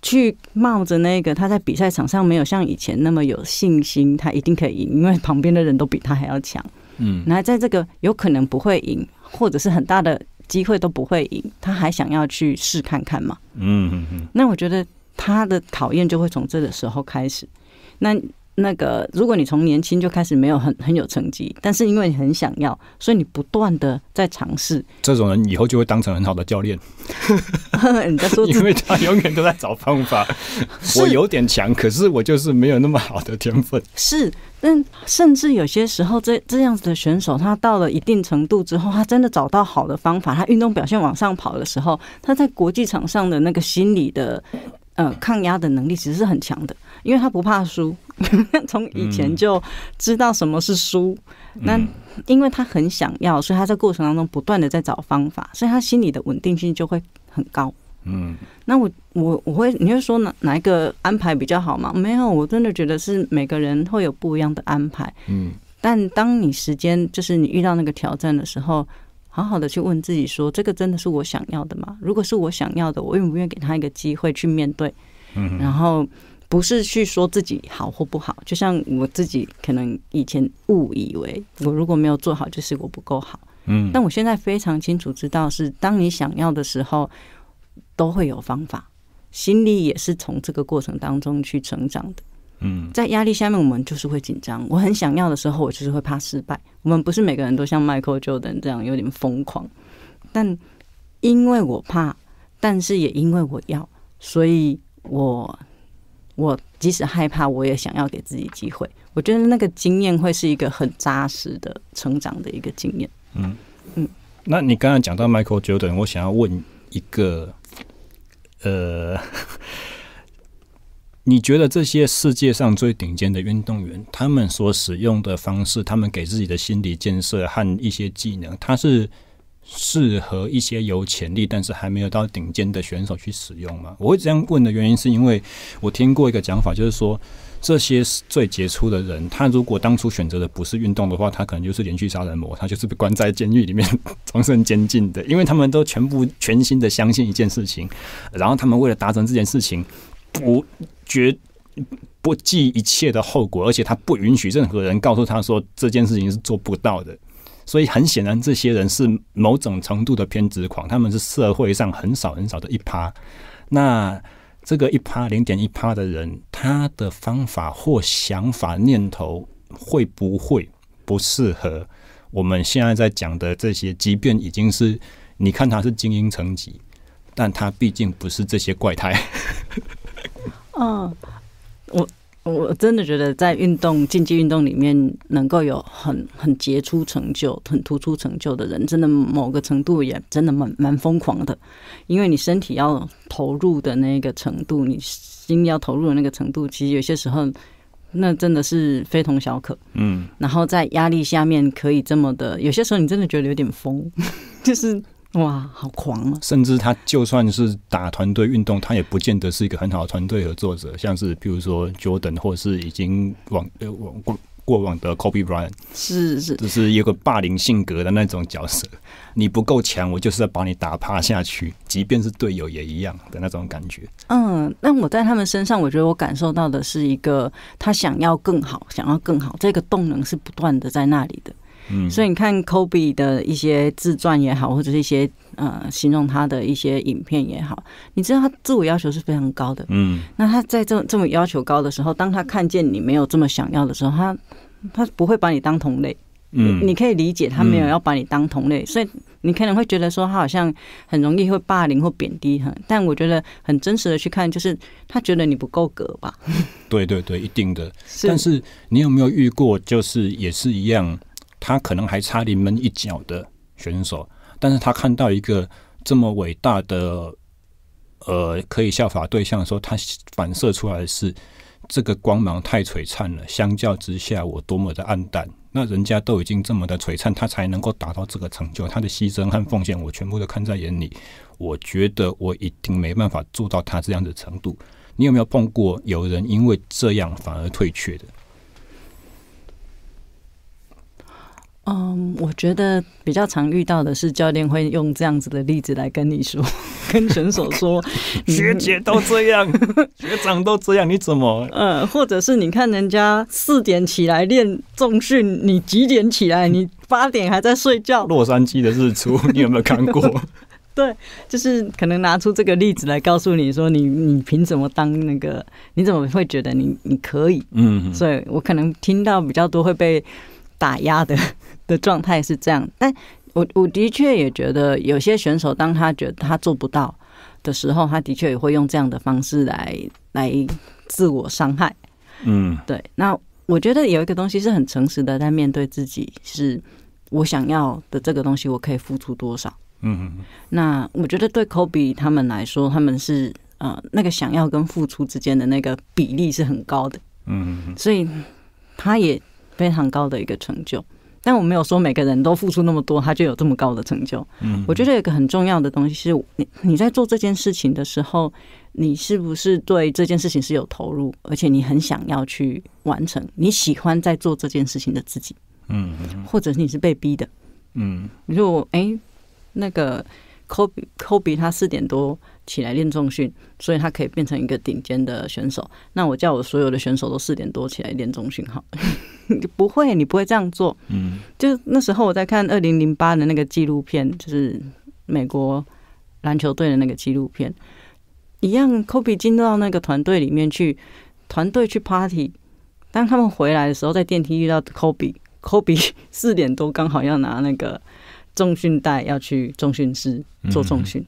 去冒着那个他在比赛场上没有像以前那么有信心，他一定可以赢，因为旁边的人都比他还要强。嗯，那在这个有可能不会赢，或者是很大的机会都不会赢，他还想要去试看看吗？嗯嗯嗯。那我觉得他的考验就会从这个时候开始。那。那个，如果你从年轻就开始没有很很有成绩，但是因为你很想要，所以你不断的在尝试。这种人以后就会当成很好的教练。你在说，因为他永远都在找方法。我有点强，可是我就是没有那么好的天分。是，但甚至有些时候，这这样子的选手，他到了一定程度之后，他真的找到好的方法，他运动表现往上跑的时候，他在国际场上的那个心理的呃抗压的能力其实是很强的。因为他不怕输，从以前就知道什么是输。那因为他很想要，所以他在过程当中不断的在找方法，所以他心里的稳定性就会很高。嗯，那我我我会，你会说哪哪一个安排比较好吗？没有，我真的觉得是每个人会有不一样的安排。嗯，但当你时间就是你遇到那个挑战的时候，好好的去问自己说，这个真的是我想要的吗？如果是我想要的，我愿不愿意给他一个机会去面对？嗯，然后。不是去说自己好或不好，就像我自己可能以前误以为，我如果没有做好，就是我不够好。嗯，但我现在非常清楚知道，是当你想要的时候，都会有方法。心理也是从这个过程当中去成长的。嗯，在压力下面，我们就是会紧张。我很想要的时候，我就是会怕失败。我们不是每个人都像迈克尔·乔丹这样有点疯狂，但因为我怕，但是也因为我要，所以我。我即使害怕，我也想要给自己机会。我觉得那个经验会是一个很扎实的成长的一个经验。嗯嗯。那你刚刚讲到 Michael Jordan，我想要问一个，呃，你觉得这些世界上最顶尖的运动员，他们所使用的方式，他们给自己的心理建设和一些技能，他是？适合一些有潜力但是还没有到顶尖的选手去使用吗？我会这样问的原因是因为我听过一个讲法，就是说这些最杰出的人，他如果当初选择的不是运动的话，他可能就是连续杀人魔，他就是被关在监狱里面终身监禁的。因为他们都全部全心的相信一件事情，然后他们为了达成这件事情，不绝不计一切的后果，而且他不允许任何人告诉他说这件事情是做不到的。所以很显然，这些人是某种程度的偏执狂，他们是社会上很少很少的一趴。那这个一趴零点一趴的人，他的方法或想法、念头会不会不适合我们现在在讲的这些？即便已经是你看他是精英层级，但他毕竟不是这些怪胎。嗯，我。我真的觉得，在运动竞技运动里面，能够有很很杰出成就、很突出成就的人，真的某个程度也真的蛮蛮疯狂的，因为你身体要投入的那个程度，你心要投入的那个程度，其实有些时候那真的是非同小可。嗯，然后在压力下面可以这么的，有些时候你真的觉得有点疯，就是。哇，好狂啊！甚至他就算是打团队运动，他也不见得是一个很好的团队合作者。像是比如说 Jordan 或是已经往呃往过过往的 Kobe Bryant，是是，就是有个霸凌性格的那种角色。你不够强，我就是要把你打趴下去。即便是队友也一样的那种感觉。嗯，那我在他们身上，我觉得我感受到的是一个他想要更好，想要更好，这个动能是不断的在那里的。所以你看科比的一些自传也好，或者是一些呃形容他的一些影片也好，你知道他自我要求是非常高的。嗯，那他在这这么要求高的时候，当他看见你没有这么想要的时候，他他不会把你当同类。嗯，你可以理解他没有要把你当同类，所以你可能会觉得说他好像很容易会霸凌或贬低他。但我觉得很真实的去看，就是他觉得你不够格吧。对对对，一定的。但是你有没有遇过，就是也是一样？他可能还差临门一脚的选手，但是他看到一个这么伟大的，呃，可以效法对象，的时候，他反射出来的是这个光芒太璀璨了，相较之下我多么的暗淡。那人家都已经这么的璀璨，他才能够达到这个成就，他的牺牲和奉献，我全部都看在眼里。我觉得我一定没办法做到他这样的程度。你有没有碰过有人因为这样反而退却的？嗯，我觉得比较常遇到的是教练会用这样子的例子来跟你说，跟选手说，学姐都这样，学长都这样，你怎么？嗯，或者是你看人家四点起来练重训，你几点起来？你八点还在睡觉？洛杉矶的日出，你有没有看过？对，就是可能拿出这个例子来告诉你说，你你凭什么当那个？你怎么会觉得你你可以？嗯，所以我可能听到比较多会被。打压的 的状态是这样，但我我的确也觉得有些选手，当他觉得他做不到的时候，他的确也会用这样的方式来来自我伤害。嗯，对。那我觉得有一个东西是很诚实的，在面对自己，是我想要的这个东西，我可以付出多少？嗯那我觉得对 Kobe 他们来说，他们是呃，那个想要跟付出之间的那个比例是很高的。嗯。所以他也。非常高的一个成就，但我没有说每个人都付出那么多，他就有这么高的成就。嗯，我觉得有个很重要的东西是你你在做这件事情的时候，你是不是对这件事情是有投入，而且你很想要去完成，你喜欢在做这件事情的自己。嗯，或者你是被逼的。嗯，你说我哎，那个科比科比他四点多。起来练重训，所以他可以变成一个顶尖的选手。那我叫我所有的选手都四点多起来练重训，好，不会，你不会这样做。嗯，就那时候我在看二零零八的那个纪录片，就是美国篮球队的那个纪录片，一样。科比进到那个团队里面去，团队去 party，当他们回来的时候，在电梯遇到科比，科比四点多刚好要拿那个重训带要去重训室做重训。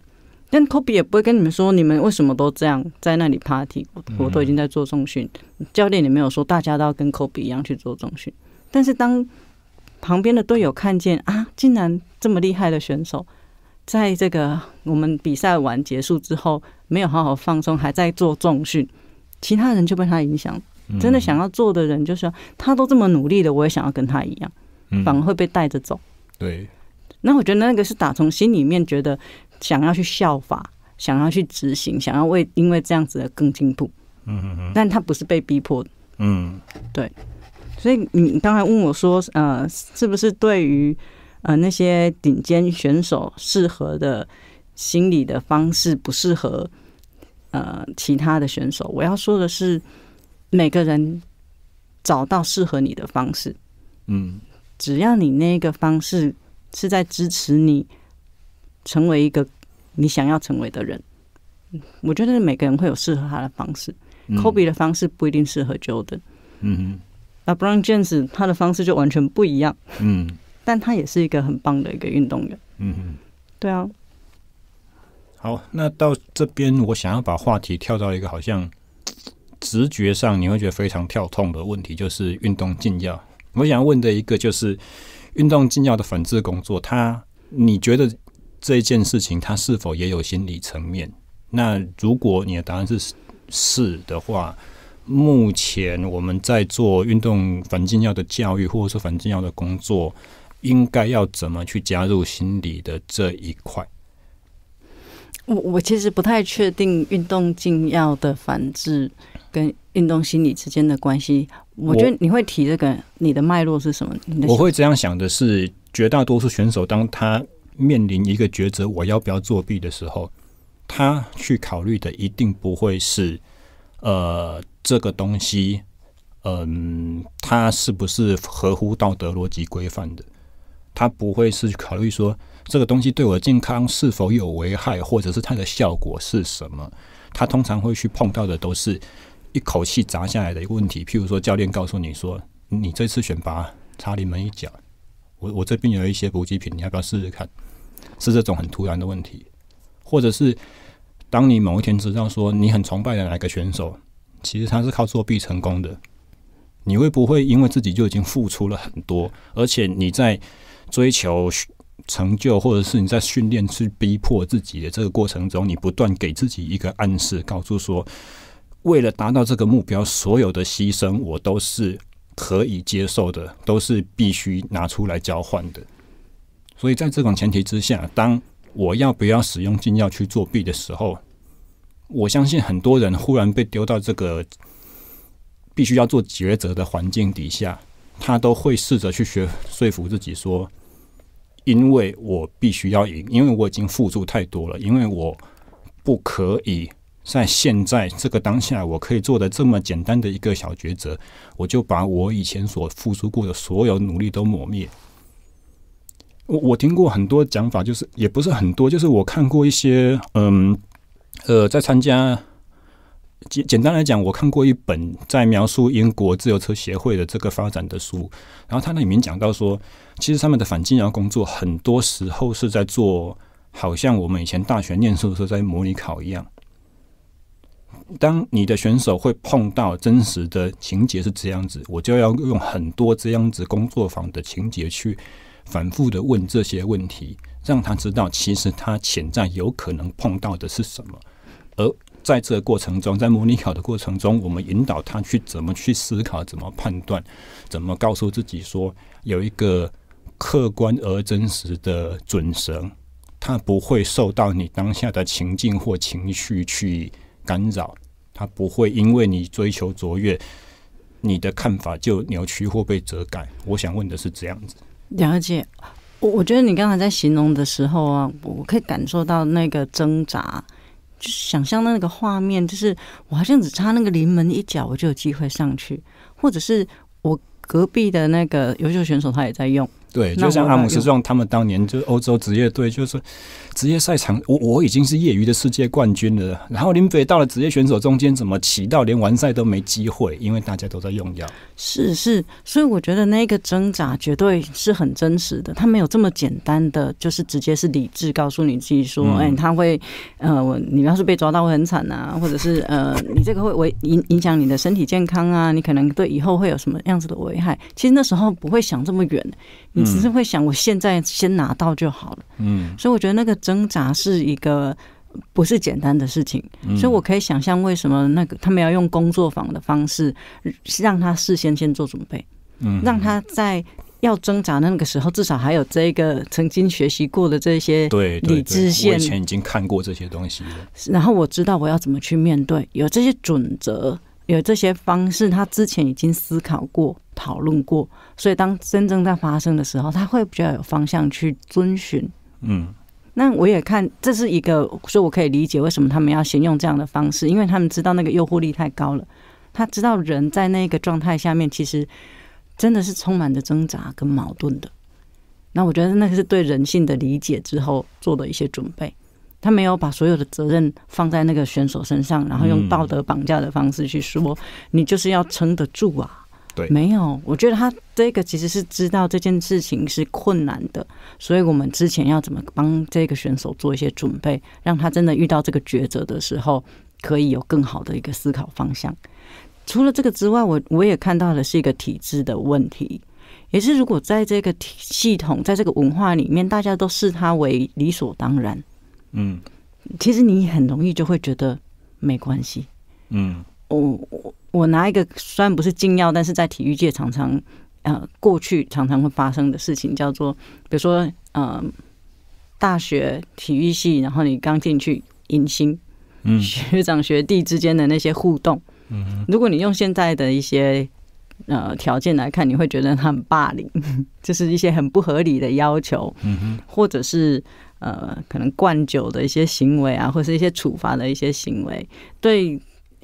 但科比也不会跟你们说，你们为什么都这样在那里 party。我我都已经在做重训，教练也没有说大家都要跟科比一样去做重训。但是当旁边的队友看见啊，竟然这么厉害的选手，在这个我们比赛完结束之后，没有好好放松，还在做重训，其他人就被他影响。真的想要做的人，就是他都这么努力的，我也想要跟他一样，反而会被带着走。对。那我觉得那个是打从心里面觉得想要去效法，想要去执行，想要为因为这样子的更进步。嗯嗯嗯。但他不是被逼迫。嗯，对。所以你刚才问我说，呃，是不是对于呃那些顶尖选手适合的心理的方式，不适合呃其他的选手？我要说的是，每个人找到适合你的方式。嗯，只要你那个方式。是在支持你成为一个你想要成为的人。我觉得每个人会有适合他的方式，b e 的方式不一定适合 Jordan。嗯哼，那 Brown James 他的方式就完全不一样。嗯，但他也是一个很棒的一个运动员。嗯，哼，对啊。好，那到这边我想要把话题跳到一个好像直觉上你会觉得非常跳痛的问题，就是运动禁药。我想问的一个就是。运动禁药的反制工作，它你觉得这一件事情，它是否也有心理层面？那如果你的答案是是的话，目前我们在做运动反禁药的教育，或者说反禁药的工作，应该要怎么去加入心理的这一块？我我其实不太确定运动禁药的反制。跟运动心理之间的关系，我觉得你会提这个，你的脉络是什么？我会这样想的是，绝大多数选手当他面临一个抉择，我要不要作弊的时候，他去考虑的一定不会是呃这个东西，嗯，它是不是合乎道德逻辑规范的？他不会是去考虑说这个东西对我健康是否有危害，或者是它的效果是什么？他通常会去碰到的都是。一口气砸下来的一个问题，譬如说，教练告诉你说：“你这次选拔差你门一脚，我我这边有一些补给品，你要不要试试看？”是这种很突然的问题，或者是当你某一天知道说你很崇拜的哪个选手，其实他是靠作弊成功的，你会不会因为自己就已经付出了很多，而且你在追求成就，或者是你在训练去逼迫自己的这个过程中，你不断给自己一个暗示，告诉说。为了达到这个目标，所有的牺牲我都是可以接受的，都是必须拿出来交换的。所以在这种前提之下，当我要不要使用禁药去作弊的时候，我相信很多人忽然被丢到这个必须要做抉择的环境底下，他都会试着去学说服自己说：因为我必须要赢，因为我已经付出太多了，因为我不可以。在现在这个当下，我可以做的这么简单的一个小抉择，我就把我以前所付出过的所有努力都抹灭。我我听过很多讲法，就是也不是很多，就是我看过一些，嗯，呃，在参加简简单来讲，我看过一本在描述英国自由车协会的这个发展的书，然后它那里面讲到说，其实他们的反禁融工作很多时候是在做，好像我们以前大学念书的时候在模拟考一样。当你的选手会碰到真实的情节是这样子，我就要用很多这样子工作坊的情节去反复的问这些问题，让他知道其实他潜在有可能碰到的是什么。而在这个过程中，在模拟考的过程中，我们引导他去怎么去思考，怎么判断，怎么告诉自己说有一个客观而真实的准绳，他不会受到你当下的情境或情绪去。干扰，他不会因为你追求卓越，你的看法就扭曲或被遮盖。我想问的是这样子，梁小姐，我我觉得你刚才在形容的时候啊，我可以感受到那个挣扎，就是想象那个画面，就是我好像只差那个临门一脚，我就有机会上去，或者是我隔壁的那个优秀选手，他也在用。对，就像阿姆斯壮，他们当年就是欧洲职业队，就是职业赛场。我我已经是业余的世界冠军了。然后林飞到了职业选手中间，怎么骑到连完赛都没机会？因为大家都在用药。是是，所以我觉得那个挣扎绝对是很真实的。他没有这么简单的，就是直接是理智告诉你自己说：“哎，他会呃，你要是被抓到会很惨啊，或者是呃，你这个会危影影响你的身体健康啊，你可能对以后会有什么样子的危害。”其实那时候不会想这么远。只是会想，我现在先拿到就好了。嗯，所以我觉得那个挣扎是一个不是简单的事情。所以我可以想象为什么那个他们要用工作坊的方式让他事先先做准备，嗯，让他在要挣扎那个时候至少还有这个曾经学习过的这些对理智线，我以前已经看过这些东西。然后我知道我要怎么去面对，有这些准则，有这些方式，他之前已经思考过、讨论过。所以，当真正在发生的时候，他会比较有方向去遵循。嗯，那我也看这是一个，所以我可以理解为什么他们要先用这样的方式，因为他们知道那个诱惑力太高了。他知道人在那个状态下面，其实真的是充满着挣扎跟矛盾的。那我觉得那个是对人性的理解之后做的一些准备。他没有把所有的责任放在那个选手身上，然后用道德绑架的方式去说你就是要撑得住啊。对，没有，我觉得他这个其实是知道这件事情是困难的，所以我们之前要怎么帮这个选手做一些准备，让他真的遇到这个抉择的时候，可以有更好的一个思考方向。除了这个之外，我我也看到的是一个体制的问题，也是如果在这个系统、在这个文化里面，大家都视他为理所当然，嗯，其实你很容易就会觉得没关系，嗯，我我。我拿一个虽然不是禁药，但是在体育界常常呃过去常常会发生的事情，叫做比如说呃大学体育系，然后你刚进去迎新，嗯，学长学弟之间的那些互动，嗯，如果你用现在的一些呃条件来看，你会觉得他很霸凌，就 是一些很不合理的要求，嗯哼，或者是呃可能灌酒的一些行为啊，或者是一些处罚的一些行为，对。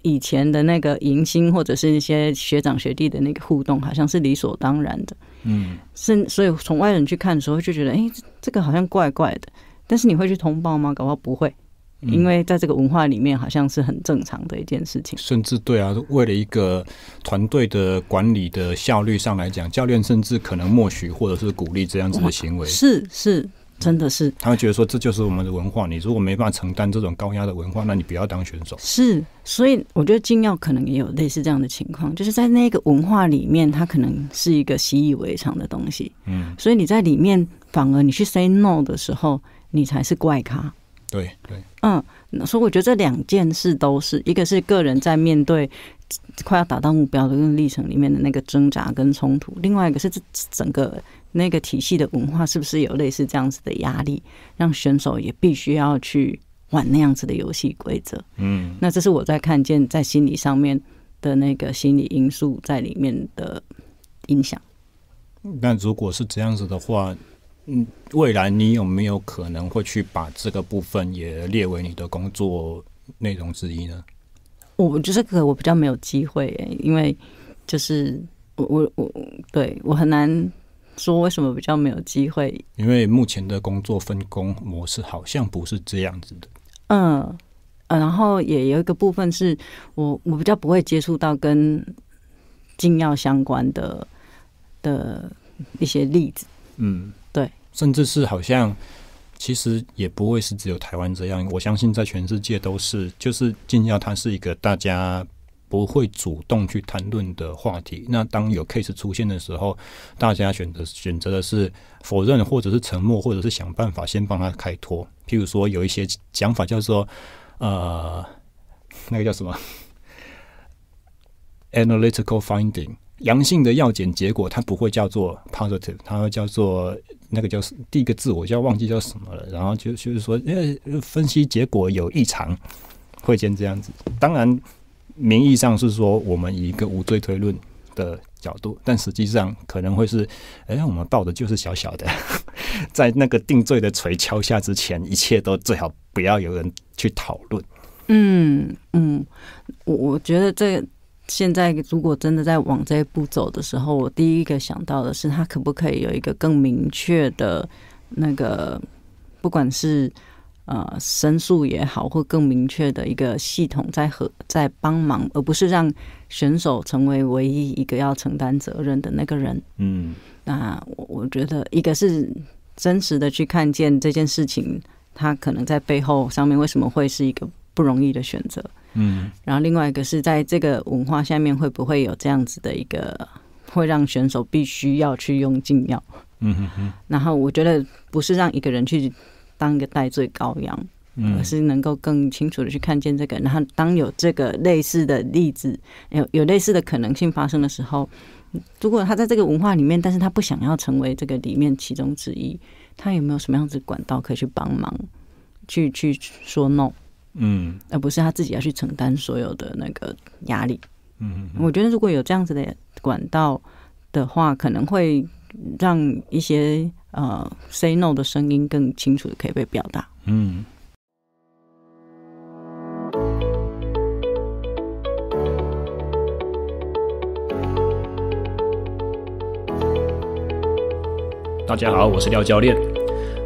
以前的那个迎新，或者是那些学长学弟的那个互动，好像是理所当然的。嗯，是，所以从外人去看的时候，就觉得，哎，这个好像怪怪的。但是你会去通报吗？搞不好不会，因为在这个文化里面，好像是很正常的一件事情。甚至对啊，为了一个团队的管理的效率上来讲，教练甚至可能默许或者是鼓励这样子的行为。是是。真的是，他会觉得说这就是我们的文化。你如果没办法承担这种高压的文化，那你不要当选手。是，所以我觉得禁药可能也有类似这样的情况，就是在那个文化里面，它可能是一个习以为常的东西。嗯，所以你在里面反而你去 say no 的时候，你才是怪咖。对对，嗯，所以我觉得这两件事都是，一个是个人在面对快要达到目标的历程里面的那个挣扎跟冲突，另外一个是这整个。那个体系的文化是不是有类似这样子的压力，让选手也必须要去玩那样子的游戏规则？嗯，那这是我在看见在心理上面的那个心理因素在里面的影响。那如果是这样子的话，嗯，未来你有没有可能会去把这个部分也列为你的工作内容之一呢？我觉得可个我比较没有机会，因为就是我我我对我很难。说为什么比较没有机会？因为目前的工作分工模式好像不是这样子的。嗯，然后也有一个部分是我我比较不会接触到跟禁药相关的的一些例子。嗯，对，甚至是好像其实也不会是只有台湾这样，我相信在全世界都是，就是禁药它是一个大家。不会主动去谈论的话题。那当有 case 出现的时候，大家选择选择的是否认，或者是沉默，或者是想办法先帮他开脱。譬如说，有一些讲法叫做“呃，那个叫什么 analytical finding”，阳性的药检结果它不会叫做 positive，它叫做那个叫第一个字我叫忘记叫什么了。然后就就是说，因为分析结果有异常，会先这样子。当然。名义上是说我们以一个无罪推论的角度，但实际上可能会是，哎，我们报的就是小小的，在那个定罪的锤敲下之前，一切都最好不要有人去讨论。嗯嗯，我我觉得这现在如果真的在往这步走的时候，我第一个想到的是，他可不可以有一个更明确的那个，不管是。呃，申诉也好，或更明确的一个系统在和在帮忙，而不是让选手成为唯一一个要承担责任的那个人。嗯，那我我觉得，一个是真实的去看见这件事情，他可能在背后上面为什么会是一个不容易的选择。嗯，然后另外一个是在这个文化下面会不会有这样子的一个会让选手必须要去用禁药？嗯哼哼。然后我觉得不是让一个人去。当一个代罪羔羊，而是能够更清楚的去看见这个。然后，当有这个类似的例子，有有类似的可能性发生的时候，如果他在这个文化里面，但是他不想要成为这个里面其中之一，他有没有什么样子管道可以去帮忙，去去说 no，嗯，而不是他自己要去承担所有的那个压力。嗯嗯，我觉得如果有这样子的管道的话，可能会让一些。呃，say no 的声音更清楚，的可以被表达。嗯。大家好，我是廖教练。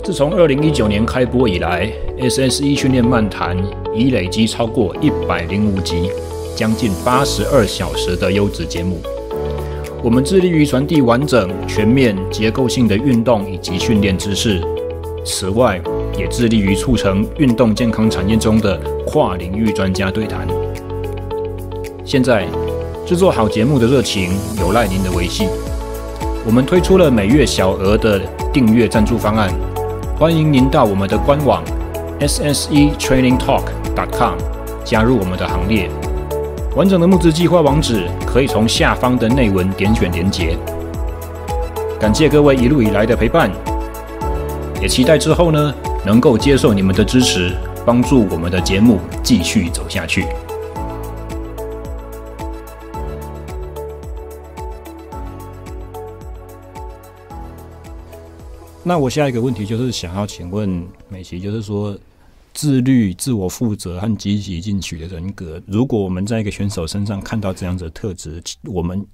自从二零一九年开播以来，SS e 训练漫谈已累积超过一百零五集，将近八十二小时的优质节目。我们致力于传递完整、全面、结构性的运动以及训练知识。此外，也致力于促成运动健康产业中的跨领域专家对谈。现在，制作好节目的热情有赖您的维系。我们推出了每月小额的订阅赞助方案，欢迎您到我们的官网 ssetrainingtalk.com 加入我们的行列。完整的募资计划网址可以从下方的内文点选连结。感谢各位一路以来的陪伴，也期待之后呢能够接受你们的支持，帮助我们的节目继续走下去。那我下一个问题就是想要请问美琪，就是说。自律、自我负责和积极进取的人格。如果我们在一个选手身上看到这样子特质，我们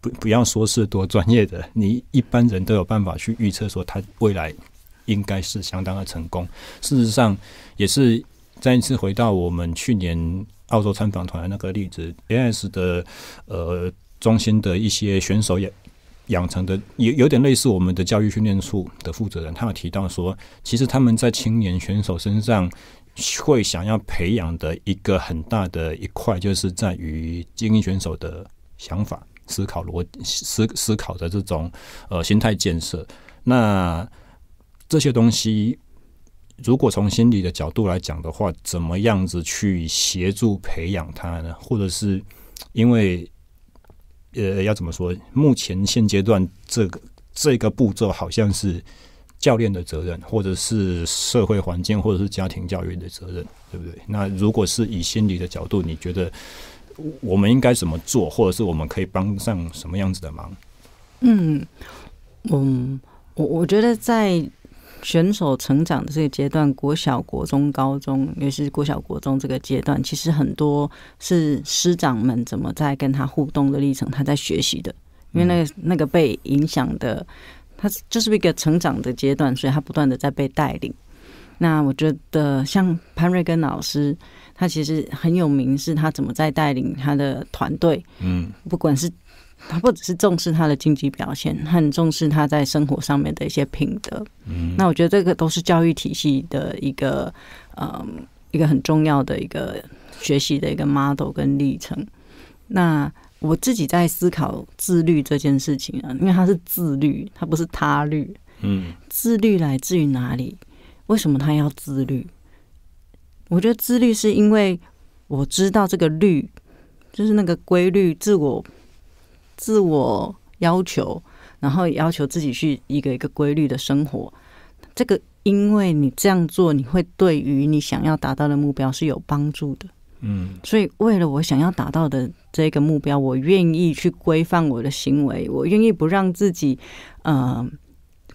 不不要说是多专业的，你一般人都有办法去预测说他未来应该是相当的成功。事实上，也是再一次回到我们去年澳洲参访团的那个例子，A S 的呃中心的一些选手也。养成的有有点类似我们的教育训练处的负责人，他有提到说，其实他们在青年选手身上会想要培养的一个很大的一块，就是在于精英选手的想法、思考逻思、思考的这种呃心态建设。那这些东西，如果从心理的角度来讲的话，怎么样子去协助培养他呢？或者是因为？呃，要怎么说？目前现阶段这个这个步骤，好像是教练的责任，或者是社会环境，或者是家庭教育的责任，对不对？那如果是以心理的角度，你觉得我们应该怎么做，或者是我们可以帮上什么样子的忙？嗯嗯，我我觉得在。选手成长的这个阶段，国小、国中、高中，尤其是国小、国中这个阶段，其实很多是师长们怎么在跟他互动的历程，他在学习的。因为那个那个被影响的，他就是一个成长的阶段，所以他不断的在被带领。那我觉得像潘瑞根老师，他其实很有名，是他怎么在带领他的团队，嗯，不管是。他不只是重视他的经济表现，他很重视他在生活上面的一些品德。嗯，那我觉得这个都是教育体系的一个，嗯，一个很重要的一个学习的一个 model 跟历程。那我自己在思考自律这件事情啊，因为他是自律，他不是他律。嗯，自律来自于哪里？为什么他要自律？我觉得自律是因为我知道这个律，就是那个规律自我。自我要求，然后要求自己去一个一个规律的生活。这个，因为你这样做，你会对于你想要达到的目标是有帮助的。嗯，所以为了我想要达到的这个目标，我愿意去规范我的行为，我愿意不让自己，呃，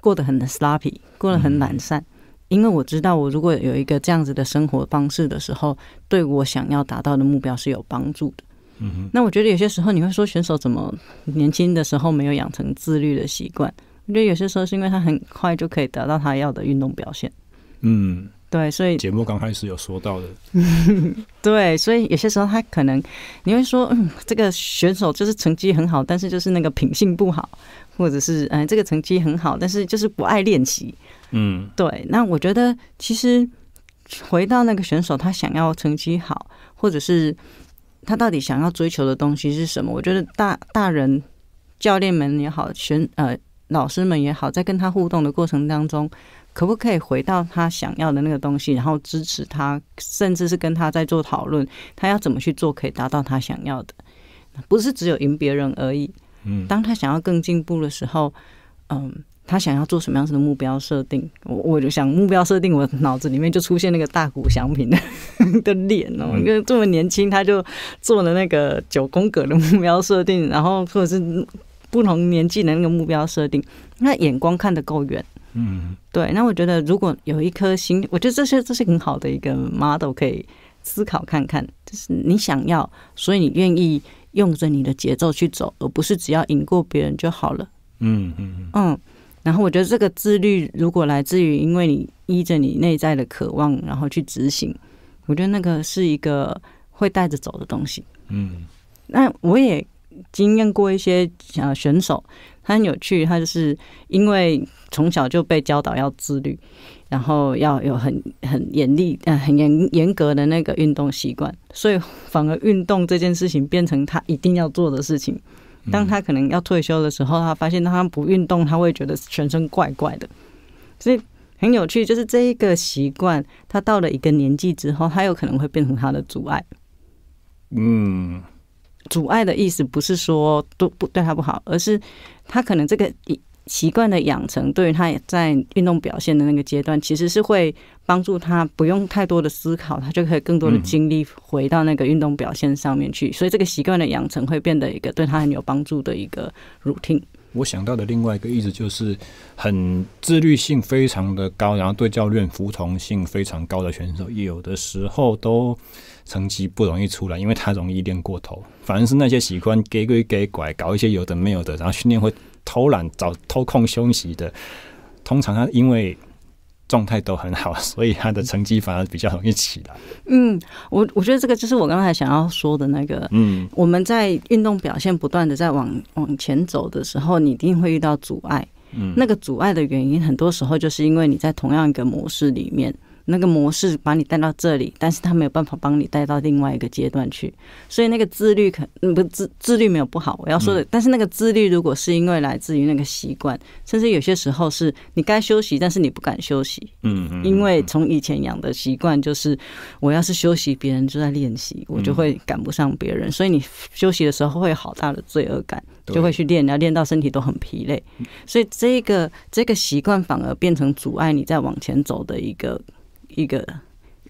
过得很 sloppy，过得很懒散，因为我知道，我如果有一个这样子的生活方式的时候，对我想要达到的目标是有帮助的。嗯，那我觉得有些时候你会说选手怎么年轻的时候没有养成自律的习惯？我觉得有些时候是因为他很快就可以得到他要的运动表现。嗯，对，所以节目刚开始有说到的，对，所以有些时候他可能你会说这个选手就是成绩很好，但是就是那个品性不好，或者是哎这个成绩很好，但是就是不爱练习。嗯，对，那我觉得其实回到那个选手，他想要成绩好，或者是。他到底想要追求的东西是什么？我觉得大大人教练们也好，选呃老师们也好，在跟他互动的过程当中，可不可以回到他想要的那个东西，然后支持他，甚至是跟他在做讨论，他要怎么去做可以达到他想要的，不是只有赢别人而已。嗯，当他想要更进步的时候，嗯。他想要做什么样子的目标设定？我我就想目标设定，我脑子里面就出现那个大鼓响平的 的脸哦，为这么年轻，他就做了那个九宫格的目标设定，然后或者是不同年纪的那个目标设定，那眼光看得够远，嗯，对。那我觉得如果有一颗心，我觉得这些这是很好的一个 model 可以思考看看，就是你想要，所以你愿意用着你的节奏去走，而不是只要赢过别人就好了，嗯嗯嗯。然后我觉得这个自律，如果来自于因为你依着你内在的渴望，然后去执行，我觉得那个是一个会带着走的东西。嗯，那我也经验过一些啊选手，他很有趣，他就是因为从小就被教导要自律，然后要有很很严厉、呃很严严格的那个运动习惯，所以反而运动这件事情变成他一定要做的事情。当他可能要退休的时候，他发现他不运动，他会觉得全身怪怪的，所以很有趣。就是这一个习惯，他到了一个年纪之后，他有可能会变成他的阻碍。嗯，阻碍的意思不是说都不对他不好，而是他可能这个一。习惯的养成，对于他在运动表现的那个阶段，其实是会帮助他不用太多的思考，他就可以更多的精力回到那个运动表现上面去。所以，这个习惯的养成会变得一个对他很有帮助的一个 routine。我想到的另外一个例子就是，很自律性非常的高，然后对教练服从性非常高的选手，有的时候都成绩不容易出来，因为他容易练过头。反而是那些喜欢给鬼给拐，搞一些有的没有的，然后训练会。偷懒找偷空休息的，通常他因为状态都很好，所以他的成绩反而比较容易起来。嗯，我我觉得这个就是我刚才想要说的那个，嗯，我们在运动表现不断的在往往前走的时候，你一定会遇到阻碍。嗯，那个阻碍的原因，很多时候就是因为你在同样一个模式里面。那个模式把你带到这里，但是他没有办法帮你带到另外一个阶段去，所以那个自律可不自自律没有不好，我要说的，但是那个自律如果是因为来自于那个习惯，甚至有些时候是你该休息，但是你不敢休息，嗯，因为从以前养的习惯就是我要是休息，别人就在练习，我就会赶不上别人，所以你休息的时候会有好大的罪恶感，就会去练，要练到身体都很疲累，所以这个这个习惯反而变成阻碍你再往前走的一个。一个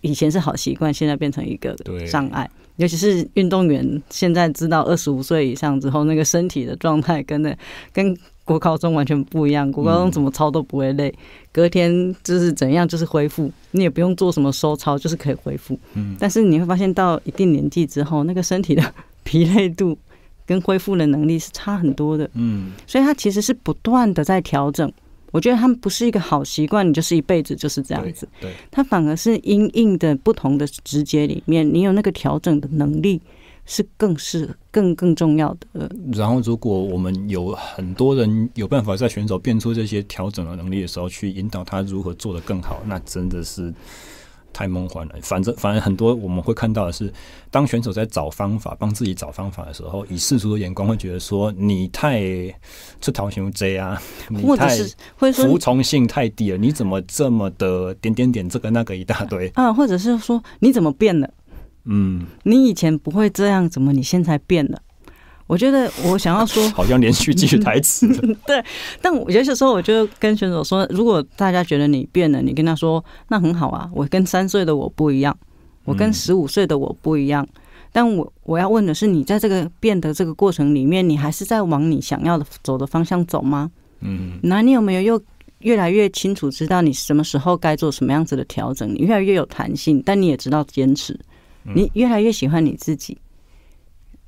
以前是好习惯，现在变成一个障碍。尤其是运动员，现在知道二十五岁以上之后，那个身体的状态跟那跟国高中完全不一样。国高中怎么操都不会累，隔天就是怎样就是恢复，你也不用做什么收操，就是可以恢复。嗯，但是你会发现到一定年纪之后，那个身体的 疲累度跟恢复的能力是差很多的。嗯，所以它其实是不断的在调整。我觉得他们不是一个好习惯，你就是一辈子就是这样子。对，他反而是因应的不同的直接里面，你有那个调整的能力是更是更更重要的。然后如果我们有很多人有办法在选手变出这些调整的能力的时候，去引导他如何做得更好，那真的是。太梦幻了，反正反正很多我们会看到的是，当选手在找方法帮自己找方法的时候，以世俗的眼光会觉得说你太这条熊 J 啊，你太服从性太低了，你怎么这么的点点点这个那个一大堆啊，或者是说你怎么变了？嗯，你以前不会这样，怎么你现在变了？我觉得我想要说，好像连续继续台词。对，但我有些时候，我就跟选手说，如果大家觉得你变了，你跟他说，那很好啊，我跟三岁的我不一样，我跟十五岁的我不一样。但我我要问的是，你在这个变的这个过程里面，你还是在往你想要的走的方向走吗？嗯，那你有没有又越来越清楚知道你什么时候该做什么样子的调整？你越来越有弹性，但你也知道坚持，你越来越喜欢你自己。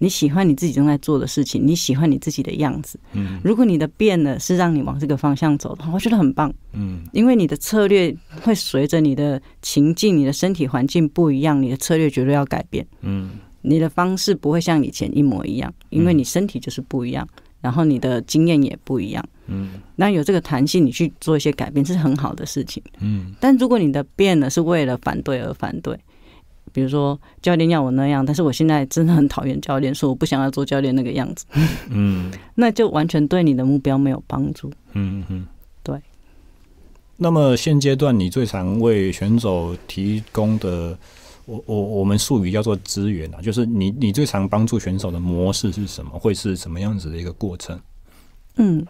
你喜欢你自己正在做的事情，你喜欢你自己的样子。嗯，如果你的变了是让你往这个方向走的话，我觉得很棒。嗯，因为你的策略会随着你的情境、你的身体环境不一样，你的策略绝对要改变。嗯，你的方式不会像以前一模一样，因为你身体就是不一样，然后你的经验也不一样。嗯，那有这个弹性，你去做一些改变，这是很好的事情。嗯，但如果你的变了是为了反对而反对。比如说，教练要我那样，但是我现在真的很讨厌教练，说我不想要做教练那个样子。嗯，那就完全对你的目标没有帮助。嗯嗯，对。那么现阶段你最常为选手提供的，我我我们术语叫做资源啊，就是你你最常帮助选手的模式是什么？会是什么样子的一个过程？嗯，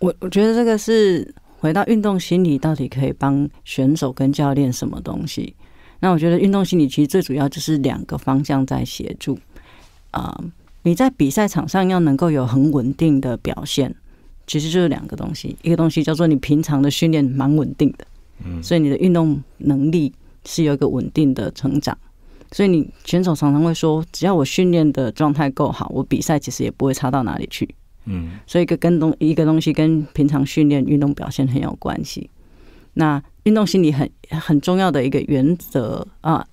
我我觉得这个是回到运动心理到底可以帮选手跟教练什么东西。那我觉得运动心理其实最主要就是两个方向在协助，啊，你在比赛场上要能够有很稳定的表现，其实就是两个东西，一个东西叫做你平常的训练蛮稳定的，嗯，所以你的运动能力是有一个稳定的成长，所以你选手常常会说，只要我训练的状态够好，我比赛其实也不会差到哪里去，嗯，所以一个跟东一个东西跟平常训练运动表现很有关系。那运动心理很很重要的一个原则啊，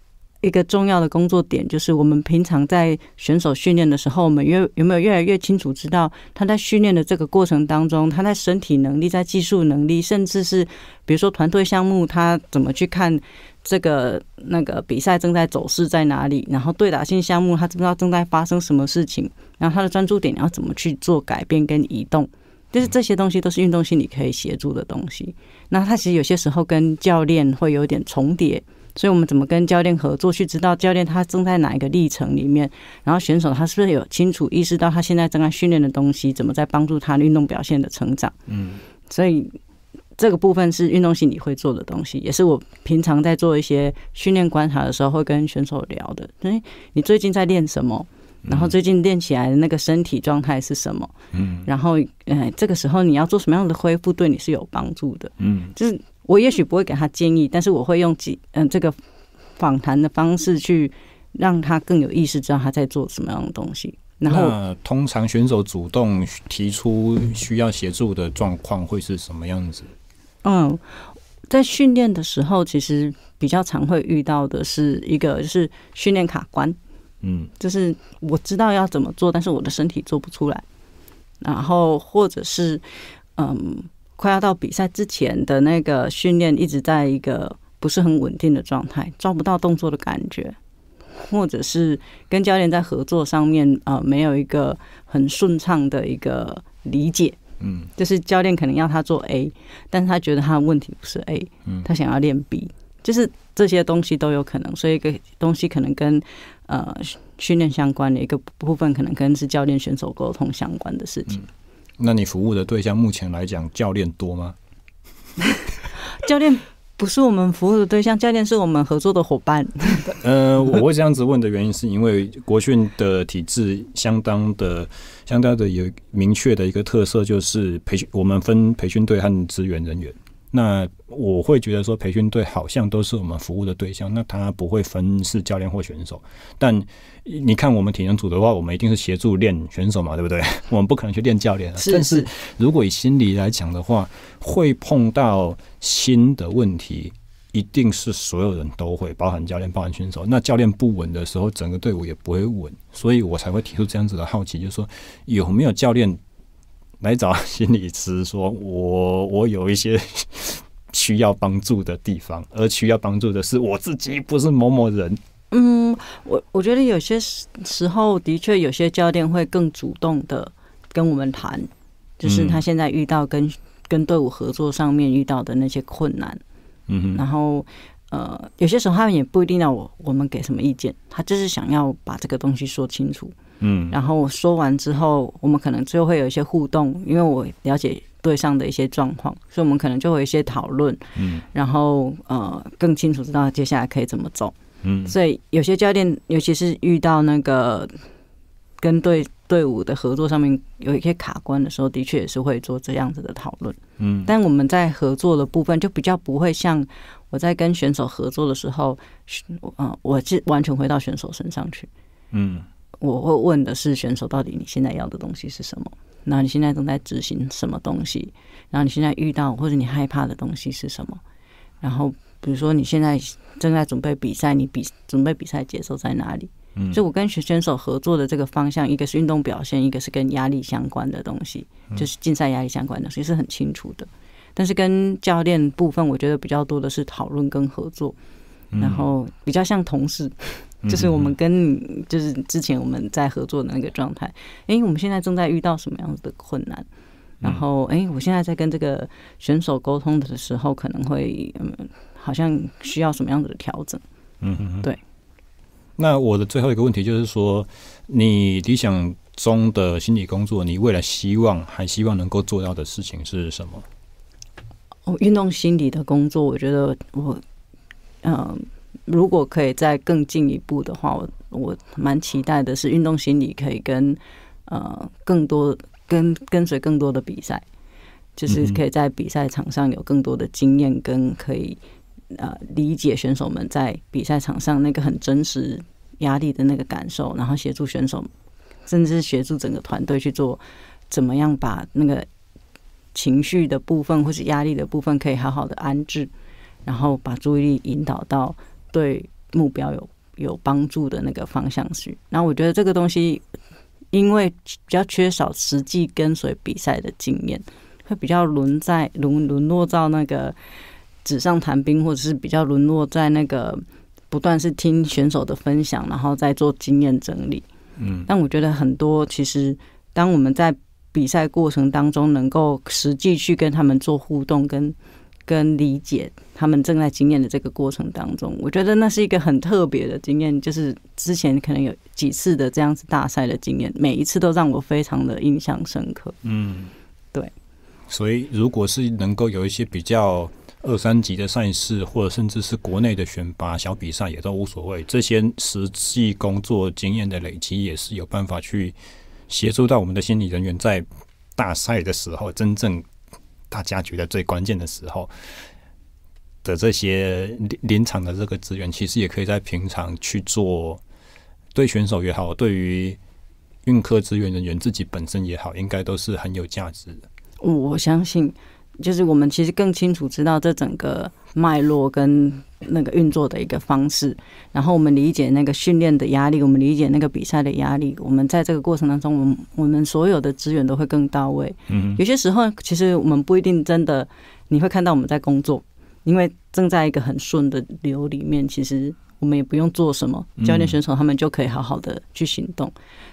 一个重要的工作点，就是我们平常在选手训练的时候，我们越有没有越来越清楚知道他在训练的这个过程当中，他在身体能力、在技术能力，甚至是比如说团队项目，他怎么去看这个那个比赛正在走势在哪里？然后对打性项目，他知不知道正在发生什么事情，然后他的专注点要怎么去做改变跟移动？就是这些东西都是运动心理可以协助的东西。那他其实有些时候跟教练会有点重叠，所以我们怎么跟教练合作，去知道教练他正在哪一个历程里面，然后选手他是不是有清楚意识到他现在正在训练的东西，怎么在帮助他运动表现的成长？嗯，所以这个部分是运动心理会做的东西，也是我平常在做一些训练观察的时候会跟选手聊的。所以你最近在练什么？然后最近练起来的那个身体状态是什么？嗯，然后，嗯，这个时候你要做什么样的恢复对你是有帮助的？嗯，就是我也许不会给他建议，但是我会用几嗯这个访谈的方式去让他更有意识知道他在做什么样的东西。然后，通常选手主动提出需要协助的状况会是什么样子？嗯，在训练的时候，其实比较常会遇到的是一个就是训练卡关。嗯，就是我知道要怎么做，但是我的身体做不出来。然后或者是，嗯，快要到比赛之前的那个训练一直在一个不是很稳定的状态，抓不到动作的感觉，或者是跟教练在合作上面啊，没有一个很顺畅的一个理解。嗯，就是教练可能要他做 A，但是他觉得他的问题不是 A，他想要练 B，就是这些东西都有可能。所以一个东西可能跟呃，训练相关的一个部分，可能跟是教练、选手沟通相关的事情。那你服务的对象，目前来讲，教练多吗？教练不是我们服务的对象，教练是我们合作的伙伴。呃，我会这样子问的原因，是因为国训的体制相当的、相当的有明确的一个特色，就是培训我们分培训队和支援人员。那我会觉得说，培训队好像都是我们服务的对象，那他不会分是教练或选手。但你看我们体能组的话，我们一定是协助练选手嘛，对不对？我们不可能去练教练。但是如果以心理来讲的话，会碰到新的问题，一定是所有人都会，包含教练、包含选手。那教练不稳的时候，整个队伍也不会稳，所以我才会提出这样子的好奇，就是说有没有教练。来找心理师，说我我有一些 需要帮助的地方，而需要帮助的是我自己，不是某某人。嗯，我我觉得有些时候的确有些教练会更主动的跟我们谈，就是他现在遇到跟跟队伍合作上面遇到的那些困难。嗯然后。呃，有些时候他们也不一定要我我们给什么意见，他就是想要把这个东西说清楚。嗯，然后说完之后，我们可能最后会有一些互动，因为我了解对上的一些状况，所以我们可能就会有一些讨论。嗯，然后呃，更清楚知道接下来可以怎么走。嗯，所以有些教练，尤其是遇到那个跟队队伍的合作上面有一些卡关的时候，的确也是会做这样子的讨论。嗯，但我们在合作的部分就比较不会像。我在跟选手合作的时候，嗯，我是完全回到选手身上去。嗯，我会问的是选手到底你现在要的东西是什么？那你现在正在执行什么东西？然后你现在遇到或者你害怕的东西是什么？然后比如说你现在正在准备比赛，你比准备比赛节奏在哪里？嗯，所以我跟选手合作的这个方向，一个是运动表现，一个是跟压力相关的东西，就是竞赛压力相关的，所以是很清楚的。但是跟教练部分，我觉得比较多的是讨论跟合作，然后比较像同事，就是我们跟就是之前我们在合作的那个状态。哎，我们现在正在遇到什么样的困难？然后，哎，我现在在跟这个选手沟通的时候，可能会嗯，好像需要什么样子的调整？嗯，对。那我的最后一个问题就是说，你理想中的心理工作，你未来希望还希望能够做到的事情是什么？哦，运动心理的工作，我觉得我，嗯，如果可以再更进一步的话，我我蛮期待的是，运动心理可以跟呃更多跟跟随更多的比赛，就是可以在比赛场上有更多的经验，跟可以呃理解选手们在比赛场上那个很真实压力的那个感受，然后协助选手，甚至是协助整个团队去做怎么样把那个。情绪的部分或是压力的部分，可以好好的安置，然后把注意力引导到对目标有有帮助的那个方向去。然后我觉得这个东西，因为比较缺少实际跟随比赛的经验，会比较沦在沦沦落到那个纸上谈兵，或者是比较沦落在那个不断是听选手的分享，然后再做经验整理。嗯，但我觉得很多其实当我们在比赛过程当中，能够实际去跟他们做互动，跟跟理解他们正在经验的这个过程当中，我觉得那是一个很特别的经验。就是之前可能有几次的这样子大赛的经验，每一次都让我非常的印象深刻。嗯，对。所以，如果是能够有一些比较二三级的赛事，或者甚至是国内的选拔小比赛，也都无所谓。这些实际工作经验的累积，也是有办法去。协助到我们的心理人员，在大赛的时候，真正大家觉得最关键的时候的这些临场的这个资源，其实也可以在平常去做，对选手也好，对于运科资源人员自己本身也好，应该都是很有价值的。我相信。就是我们其实更清楚知道这整个脉络跟那个运作的一个方式，然后我们理解那个训练的压力，我们理解那个比赛的压力，我们在这个过程当中，我们我们所有的资源都会更到位。嗯，有些时候其实我们不一定真的你会看到我们在工作，因为正在一个很顺的流里面，其实我们也不用做什么，教练选手他们就可以好好的去行动。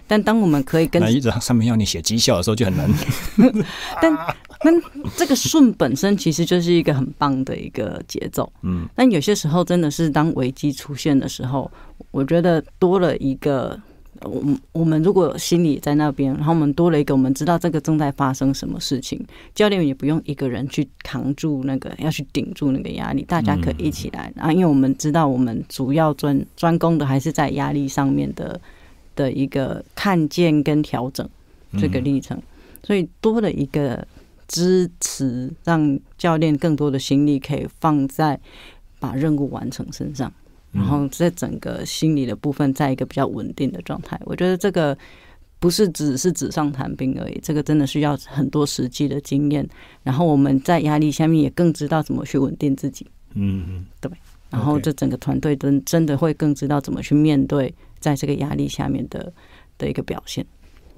但当我们可以跟那一张上面要你写绩效的时候，就很难。但那这个顺本身其实就是一个很棒的一个节奏，嗯，但有些时候真的是当危机出现的时候，我觉得多了一个，我我们如果心里在那边，然后我们多了一个，我们知道这个正在发生什么事情，教练也不用一个人去扛住那个要去顶住那个压力，大家可以一起来，然后因为我们知道我们主要专专攻的还是在压力上面的的一个看见跟调整这个历程，所以多了一个。支持让教练更多的心力可以放在把任务完成身上，然后在整个心理的部分在一个比较稳定的状态。我觉得这个不是只是纸上谈兵而已，这个真的需要很多实际的经验。然后我们在压力下面也更知道怎么去稳定自己。嗯嗯，对。然后这整个团队真真的会更知道怎么去面对在这个压力下面的的一个表现。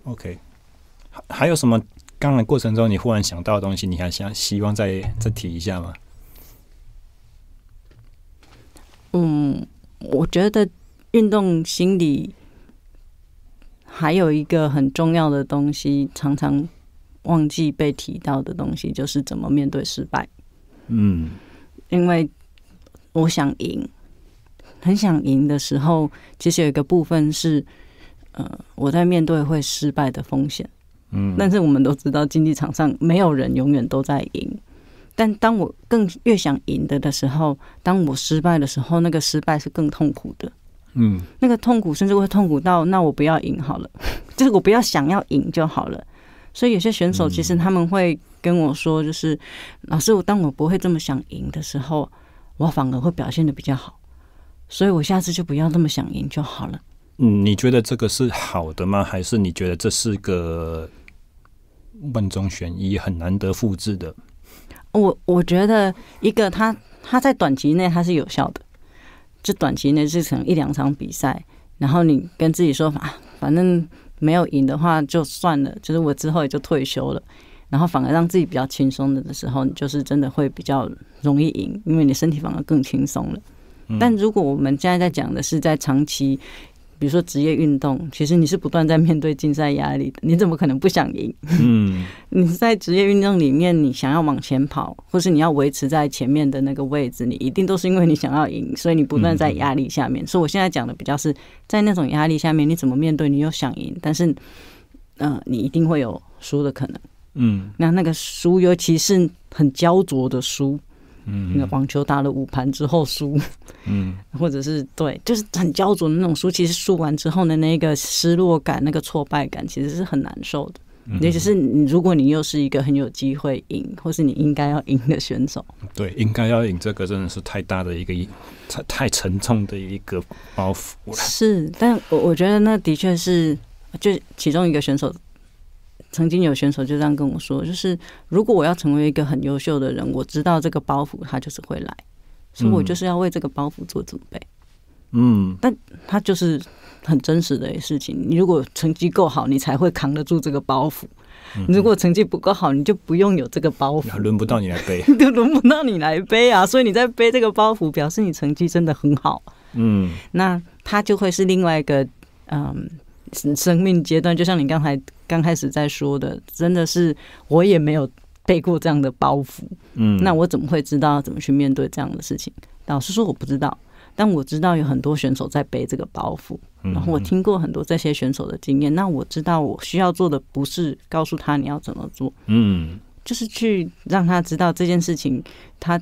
OK，还有什么？刚才过程中，你忽然想到的东西，你还想希望再再提一下吗？嗯，我觉得运动心理还有一个很重要的东西，常常忘记被提到的东西，就是怎么面对失败。嗯，因为我想赢，很想赢的时候，其实有一个部分是，呃，我在面对会失败的风险。嗯，但是我们都知道，竞技场上没有人永远都在赢。但当我更越想赢的的时候，当我失败的时候，那个失败是更痛苦的。嗯，那个痛苦甚至会痛苦到那我不要赢好了，就是我不要想要赢就好了。所以有些选手其实他们会跟我说，就是老师，我当我不会这么想赢的时候，我反而会表现的比较好。所以我下次就不要那么想赢就好了。嗯，你觉得这个是好的吗？还是你觉得这是个？万中选一很难得复制的。我我觉得一个，他他在短期内他是有效的，就短期内是成一两场比赛。然后你跟自己说啊，反正没有赢的话就算了，就是我之后也就退休了。然后反而让自己比较轻松的的时候，你就是真的会比较容易赢，因为你身体反而更轻松了。但如果我们现在在讲的是在长期。比如说职业运动，其实你是不断在面对竞赛压力，的，你怎么可能不想赢？嗯，你在职业运动里面，你想要往前跑，或是你要维持在前面的那个位置，你一定都是因为你想要赢，所以你不断在压力下面。所以我现在讲的比较是在那种压力下面，你怎么面对？你又想赢，但是嗯，你一定会有输的可能。嗯，那那个输，尤其是很焦灼的输。嗯，网球打了五盘之后输，嗯，或者是对，就是很焦灼的那种输。其实输完之后的那个失落感、那个挫败感，其实是很难受的。尤其是如果你又是一个很有机会赢，或是你应该要赢的选手，对，应该要赢，这个真的是太大的一个太太沉重的一个包袱。是，但我我觉得那的确是，就其中一个选手。曾经有选手就这样跟我说：“就是如果我要成为一个很优秀的人，我知道这个包袱它就是会来，所以我就是要为这个包袱做准备。”嗯，但他就是很真实的事情。你如果成绩够好，你才会扛得住这个包袱；如果成绩不够好，你就不用有这个包袱。轮不到你来背，都 轮不到你来背啊！所以你在背这个包袱，表示你成绩真的很好。嗯，那他就会是另外一个嗯生命阶段，就像你刚才。刚开始在说的，真的是我也没有背过这样的包袱，嗯，那我怎么会知道怎么去面对这样的事情？老实说，我不知道，但我知道有很多选手在背这个包袱，然后我听过很多这些选手的经验，那我知道我需要做的不是告诉他你要怎么做，嗯，就是去让他知道这件事情，他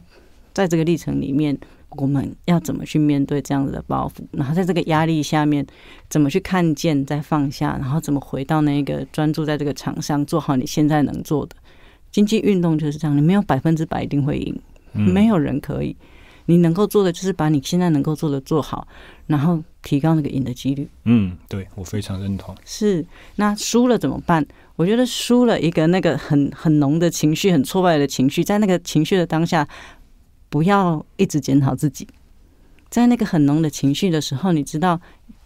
在这个历程里面。我们要怎么去面对这样子的包袱？然后在这个压力下面，怎么去看见、再放下？然后怎么回到那个专注在这个场上，做好你现在能做的？经济运动就是这样，你没有百分之百一定会赢，没有人可以。你能够做的就是把你现在能够做的做好，然后提高那个赢的几率。嗯，对我非常认同。是，那输了怎么办？我觉得输了一个那个很很浓的情绪，很挫败的情绪，在那个情绪的当下。不要一直检讨自己，在那个很浓的情绪的时候，你知道，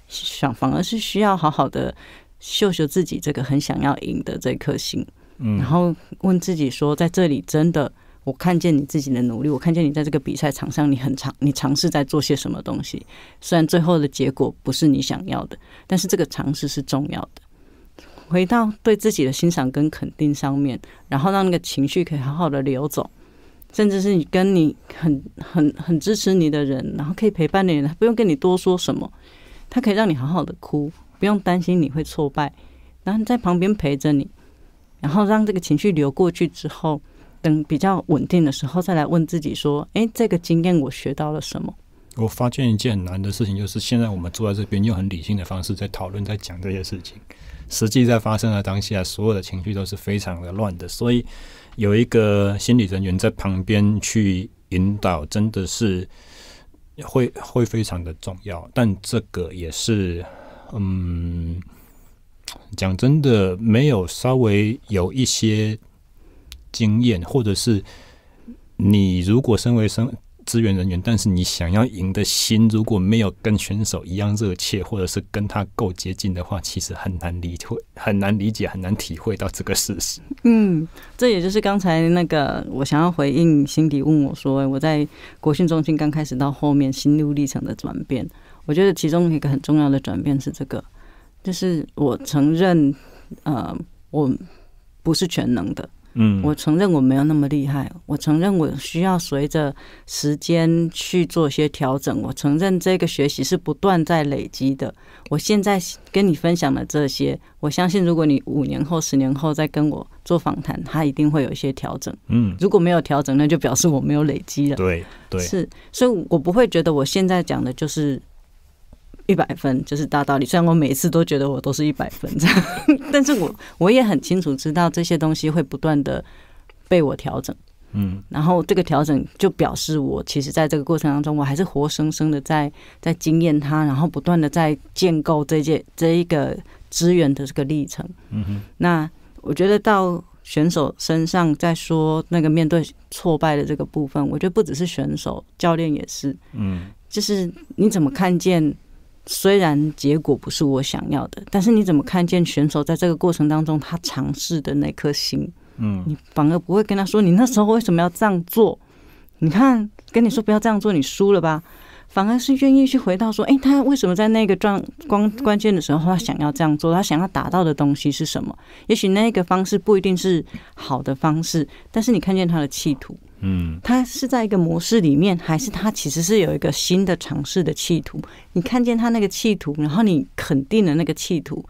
想反而是需要好好的秀秀自己这个很想要赢的这颗心，嗯，然后问自己说，在这里真的，我看见你自己的努力，我看见你在这个比赛场上，你很尝你尝试在做些什么东西。虽然最后的结果不是你想要的，但是这个尝试是重要的。回到对自己的欣赏跟肯定上面，然后让那个情绪可以好好的流走。甚至是你跟你很很很支持你的人，然后可以陪伴的人，他不用跟你多说什么，他可以让你好好的哭，不用担心你会挫败，然后在旁边陪着你，然后让这个情绪流过去之后，等比较稳定的时候再来问自己说：，哎，这个经验我学到了什么？我发现一件很难的事情，就是现在我们坐在这边用很理性的方式在讨论在讲这些事情，实际在发生的当下，所有的情绪都是非常的乱的，所以。有一个心理人员在旁边去引导，真的是会会非常的重要。但这个也是，嗯，讲真的，没有稍微有一些经验，或者是你如果身为生。支援人员，但是你想要赢的心，如果没有跟选手一样热切，或者是跟他够接近的话，其实很难理会、很难理解、很难体会到这个事实。嗯，这也就是刚才那个我想要回应心迪问我说，我在国训中心刚开始到后面心路历程的转变，我觉得其中一个很重要的转变是这个，就是我承认，呃，我不是全能的。嗯，我承认我没有那么厉害，我承认我需要随着时间去做一些调整，我承认这个学习是不断在累积的。我现在跟你分享的这些，我相信如果你五年后、十年后再跟我做访谈，它一定会有一些调整。嗯，如果没有调整，那就表示我没有累积了。对对，是，所以我不会觉得我现在讲的就是。一百分就是大道理，虽然我每次都觉得我都是一百分，这样，但是我我也很清楚知道这些东西会不断的被我调整，嗯，然后这个调整就表示我其实在这个过程当中，我还是活生生的在在经验它，然后不断的在建构这件这一个资源的这个历程，嗯哼，那我觉得到选手身上再说那个面对挫败的这个部分，我觉得不只是选手，教练也是，嗯，就是你怎么看见？虽然结果不是我想要的，但是你怎么看见选手在这个过程当中他尝试的那颗心？嗯，你反而不会跟他说你那时候为什么要这样做？你看，跟你说不要这样做，你输了吧？反而是愿意去回到说，哎，他为什么在那个状光关键的时候，他想要这样做，他想要达到的东西是什么？也许那个方式不一定是好的方式，但是你看见他的企图，嗯，他是在一个模式里面，还是他其实是有一个新的尝试的企图？你看见他那个企图，然后你肯定了那个企图，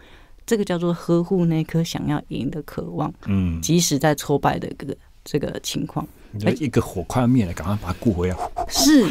这个叫做呵护那颗想要赢的渴望，嗯，即使在挫败的这个这个情况。一个火快要灭了，赶快把它顾回来。是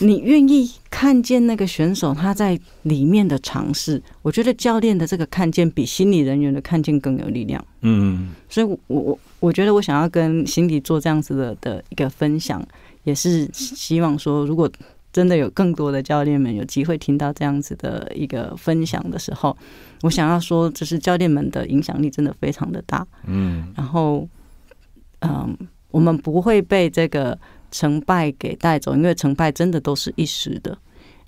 你愿意看见那个选手他在里面的尝试？我觉得教练的这个看见比心理人员的看见更有力量。嗯嗯。所以，我我我觉得我想要跟心理做这样子的的一个分享，也是希望说，如果真的有更多的教练们有机会听到这样子的一个分享的时候，我想要说，就是教练们的影响力真的非常的大。嗯。然后，嗯。我们不会被这个成败给带走，因为成败真的都是一时的。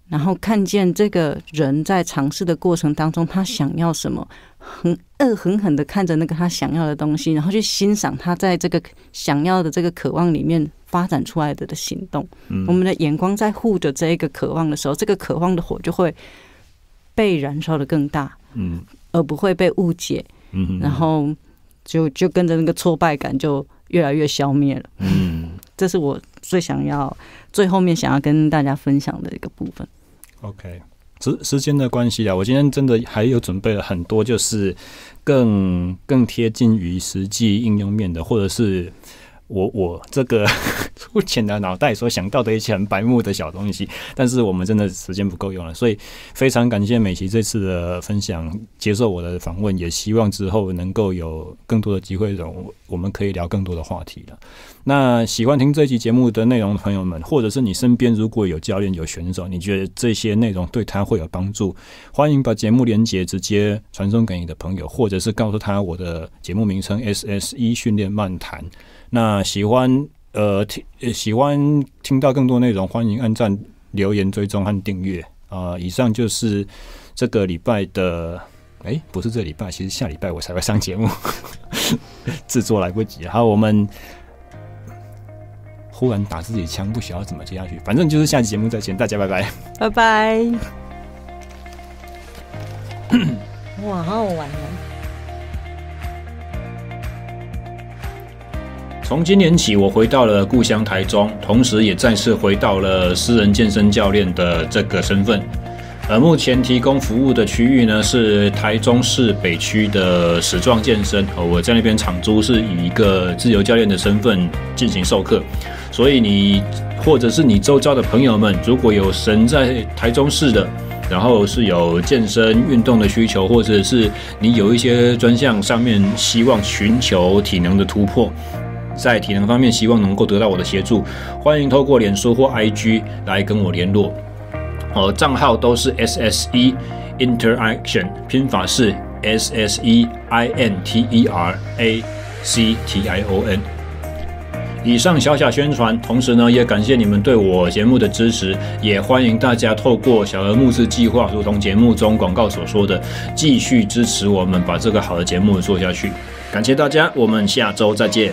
然后看见这个人在尝试的过程当中，他想要什么，很恶狠狠的看着那个他想要的东西，然后去欣赏他在这个想要的这个渴望里面发展出来的的行动。嗯，我们的眼光在护着这一个渴望的时候，这个渴望的火就会被燃烧的更大，嗯，而不会被误解。嗯，然后就就跟着那个挫败感就。越来越消灭了，嗯，这是我最想要最后面想要跟大家分享的一个部分。OK，时时间的关系啊，我今天真的还有准备了很多，就是更更贴近于实际应用面的，或者是。我我这个粗 浅的脑袋所想到的一些很白目的小东西，但是我们真的时间不够用了，所以非常感谢美琪这次的分享，接受我的访问，也希望之后能够有更多的机会，让我们可以聊更多的话题了。那喜欢听这期节目的内容的朋友们，或者是你身边如果有教练、有选手，你觉得这些内容对他会有帮助，欢迎把节目连接直接传送给你的朋友，或者是告诉他我的节目名称 “S S E 训练漫谈”。那喜欢呃听喜欢听到更多内容，欢迎按赞、留言、追踪和订阅啊！以上就是这个礼拜的，哎，不是这礼拜，其实下礼拜我才会上节目，制作来不及。好，我们忽然打自己枪，不晓得怎么接下去，反正就是下期节目再见，大家拜拜，拜拜。哇，好玩的。从今年起，我回到了故乡台中，同时也再次回到了私人健身教练的这个身份。而目前提供服务的区域呢，是台中市北区的时壮健身。我在那边场租是以一个自由教练的身份进行授课。所以你或者是你周遭的朋友们，如果有身在台中市的，然后是有健身运动的需求，或者是你有一些专项上面希望寻求体能的突破。在体能方面，希望能够得到我的协助。欢迎透过脸书或 IG 来跟我联络，呃，账号都是 SSE Interaction，拼法是 SSE I N T E R A C T I O N。以上小小宣传，同时呢，也感谢你们对我节目的支持，也欢迎大家透过小额募资计划，如同节目中广告所说的，继续支持我们把这个好的节目做下去。感谢大家，我们下周再见。